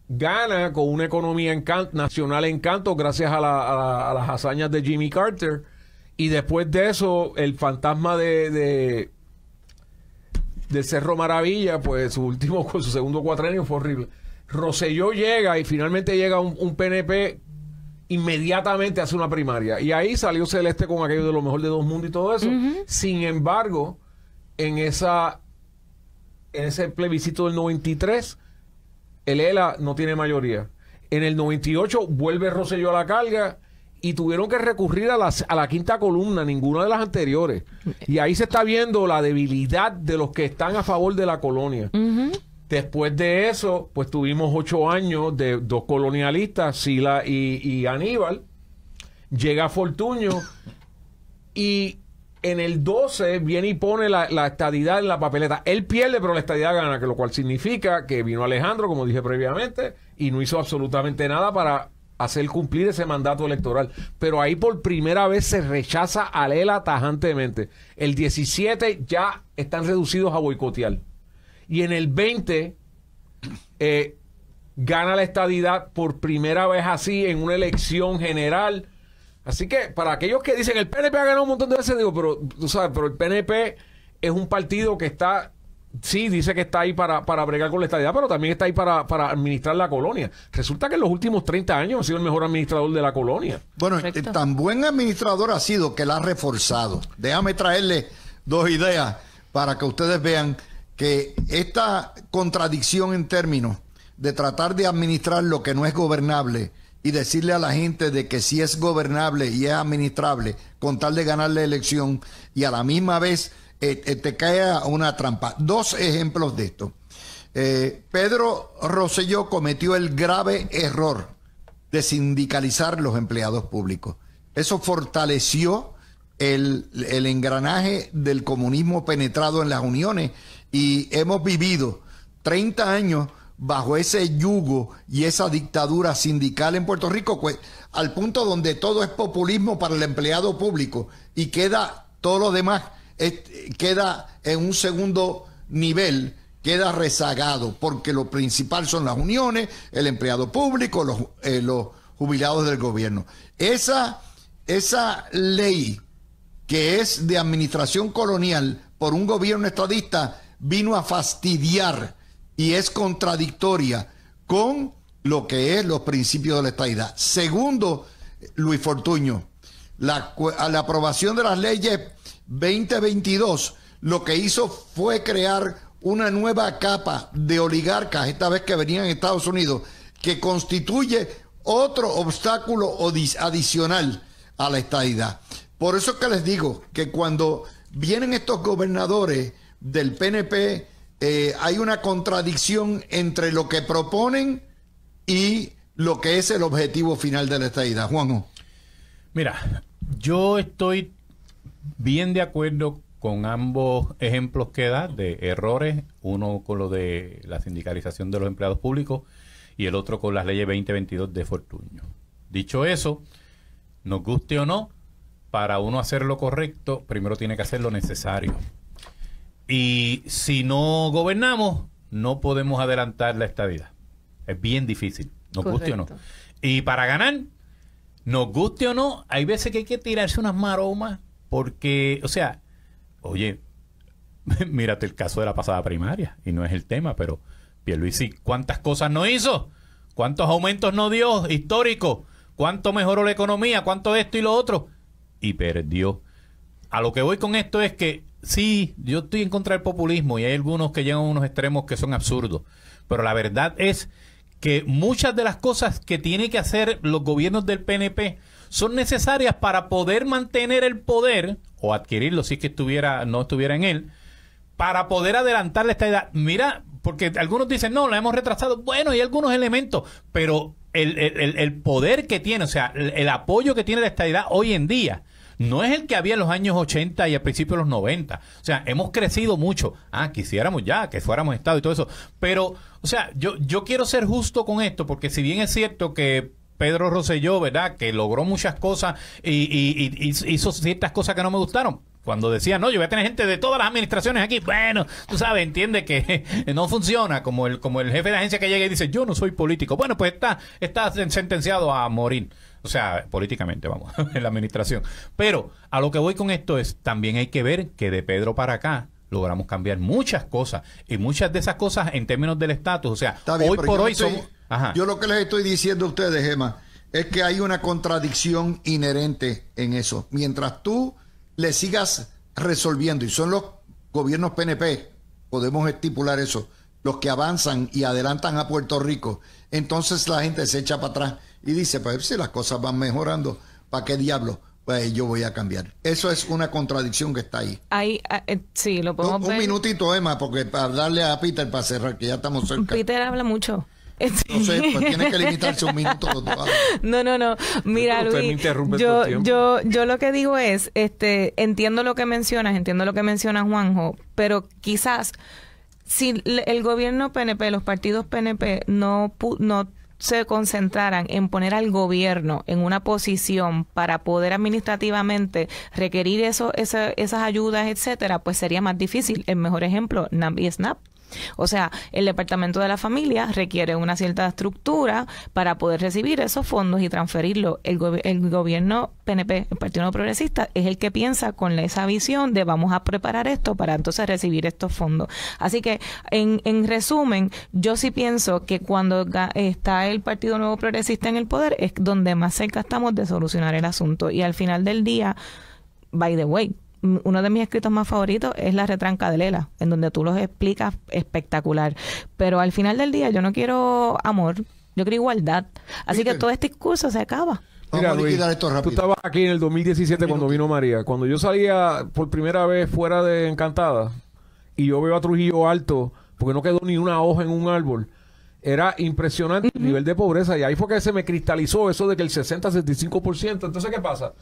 gana con una economía nacional en canto gracias a, las hazañas de Jimmy Carter. Y después de eso, el fantasma de, de, Cerro Maravilla, pues su último, su segundo cuatrenio fue horrible. Roselló llega y finalmente llega un, PNP inmediatamente hace una primaria. Y ahí salió Celeste con aquello de lo mejor de dos mundos y todo eso. Sin embargo, en, esa, en ese plebiscito del 93 el ELA no tiene mayoría. En el 98 vuelve Rosselló a la carga y tuvieron que recurrir a, a la quinta columna, ninguna de las anteriores. Y ahí se está viendo la debilidad de los que están a favor de la colonia. Después de eso, pues tuvimos ocho años de dos colonialistas, Sila y, y Aníbal. Llega Fortuño y en el 12 viene y pone la, estadidad en la papeleta. Él pierde, pero la estadidad gana, que lo cual significa que vino Alejandro, como dije previamente, y no hizo absolutamente nada para hacer cumplir ese mandato electoral. Pero ahí por primera vez se rechaza a Lela tajantemente. El 17 ya están reducidos a boicotear. Y en el 20 eh, gana la estadidad por primera vez así en una elección general Así que para aquellos que dicen el PNP ha ganado un montón de veces, digo, pero tú sabes, pero el PNP es un partido que está, sí, dice que está ahí para, para bregar con la estabilidad pero también está ahí para, administrar la colonia. Resulta que en los últimos 30 años ha sido el mejor administrador de la colonia. Bueno, eh, tan buen administrador ha sido que la ha reforzado. Déjame traerle dos ideas para que ustedes vean que esta contradicción en términos de tratar de administrar lo que no es gobernable y decirle a la gente de que si es gobernable y es administrable con tal de ganar la elección y a la misma vez eh, eh, te cae una trampa. Dos ejemplos de esto. Eh, Pedro Rosselló cometió el grave error de sindicalizar los empleados públicos. Eso fortaleció el, el engranaje del comunismo penetrado en las uniones y hemos vivido 30 años bajo ese yugo y esa dictadura sindical en Puerto Rico, pues, al punto donde todo es populismo para el empleado público y queda todo lo demás, queda en un segundo nivel, queda rezagado, porque lo principal son las uniones, el empleado público, los, eh, los jubilados del gobierno. Esa, esa ley que es de administración colonial por un gobierno estadista vino a fastidiar y es contradictoria con lo que es los principios de la estadidad. Segundo, Luis Fortuño, la, a la aprobación de las leyes 2022 lo que hizo fue crear una nueva capa de oligarcas, esta vez que venían a Estados Unidos, que constituye otro obstáculo adicional a la estadidad. Por eso es que les digo que cuando vienen estos gobernadores del PNP, eh, hay una contradicción entre lo que proponen y lo que es el objetivo final de la estadidad. Juan Mira, yo estoy bien de acuerdo con ambos ejemplos que da de errores, uno con lo de la sindicalización de los empleados públicos y el otro con las leyes 2022 de Fortuño. Dicho eso, nos guste o no, para uno hacer lo correcto, primero tiene que hacer lo necesario. Y si no gobernamos, no podemos adelantar la estadía, Es bien difícil, nos guste o no. Y para ganar, nos guste o no, hay veces que hay que tirarse unas maromas porque, o sea, oye, mírate el caso de la pasada primaria, y no es el tema, pero Pierluisi, ¿cuántas cosas no hizo? ¿Cuántos aumentos no dio histórico, ¿Cuánto mejoró la economía? ¿Cuánto esto y lo otro? Y perdió. A lo que voy con esto es que Sí, yo estoy en contra del populismo y hay algunos que llegan a unos extremos que son absurdos. Pero la verdad es que muchas de las cosas que tienen que hacer los gobiernos del PNP son necesarias para poder mantener el poder o adquirirlo si es que estuviera, no estuviera en él, para poder adelantar esta edad. Mira, porque algunos dicen, no, la hemos retrasado. Bueno, hay algunos elementos, pero el, el, el poder que tiene, o sea, el, apoyo que tiene la estadidad hoy en día no es el que había en los años 80 y a principios de los 90. O sea, hemos crecido mucho. Ah, quisiéramos ya que fuéramos Estado y todo eso. Pero, o sea, yo, yo quiero ser justo con esto, porque si bien es cierto que Pedro Rosselló, ¿verdad? Que logró muchas cosas y, y, hizo ciertas cosas que no me gustaron. Cuando decía, no, yo voy a tener gente de todas las administraciones aquí. Bueno, tú sabes, entiende que no funciona como el, como el jefe de agencia que llega y dice, yo no soy político. Bueno, pues está, está sentenciado a morir. O sea, políticamente, vamos, en la administración. Pero a lo que voy con esto es, también hay que ver que de Pedro para acá logramos cambiar muchas cosas. Y muchas de esas cosas en términos del estatus. O sea, hoy por hoy son. Yo lo que les estoy diciendo a ustedes, Gemma, es que hay una contradicción inherente en eso. Mientras tú le sigas resolviendo, y son los gobiernos PNP, podemos estipular eso, los que avanzan y adelantan a Puerto Rico entonces la gente se echa para atrás y dice, pues si las cosas van mejorando, ¿para qué diablo? Pues yo voy a cambiar. Eso es una contradicción que está ahí. ahí ah, eh, sí, lo podemos un, un minutito, Emma, porque para darle a Peter para cerrar, que ya estamos cerca. Peter habla mucho. No pues tiene que limitarse un minuto. no, no, no. Mira, Luis, yo, yo, yo lo que digo es, este, entiendo lo que mencionas, entiendo lo que menciona Juanjo, pero quizás si el gobierno PNP, los partidos PNP no, no se concentraran en poner al gobierno en una posición para poder administrativamente requerir esas ayudas, etcétera, pues sería más difícil. El mejor ejemplo, NAM y SNAP. O sea, el departamento de la familia requiere una cierta estructura para poder recibir esos fondos y transferirlos. El, gobierno PNP, el Partido Nuevo Progresista, es el que piensa con esa visión de vamos a preparar esto para entonces recibir estos fondos. Así que, en, en resumen, yo sí pienso que cuando está el Partido Nuevo Progresista en el poder es donde más cerca estamos de solucionar el asunto. Y al final del día, by the way, uno de mis escritos más favoritos es La retranca de Lela, en donde tú los explicas espectacular. Pero al final del día yo no quiero amor, yo quiero igualdad. Así que todo este discurso se acaba. Mira, Luis, Tú estabas aquí en el 2017 cuando vino María. Cuando yo salía por primera vez fuera de Encantada y yo veo a Trujillo alto, porque no quedó ni una hoja en un árbol era impresionante el nivel de pobreza y ahí fue que se me cristalizó eso de que el 60-65%. Entonces, ¿qué pasa?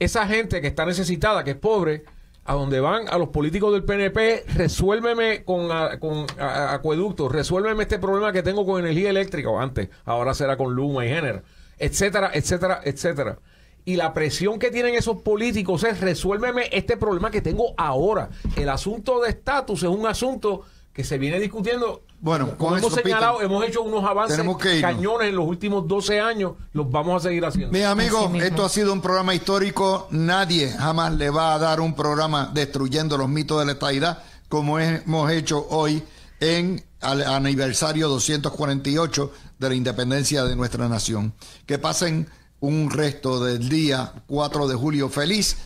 esa gente que está necesitada, que es pobre, a donde van a los políticos del PNP, resuélveme con, con acueductos, resuélveme este problema que tengo con energía eléctrica, o antes, ahora será con Luma y Género, etcétera, etcétera, etcétera. Y la presión que tienen esos políticos es resuélveme este problema que tengo ahora. El asunto de estatus es un asunto que se viene discutiendo. Bueno, como hemos señalado, hemos hecho unos avances cañones en los últimos 12 años, los vamos a seguir haciendo. Mi amigo, esto ha sido un programa histórico. Nadie jamás le va a dar un programa destruyendo los mitos de la estadidad como hemos hecho hoy en el aniversario 248 de la independencia de nuestra nación. Que pasen un resto del día 4 de julio feliz.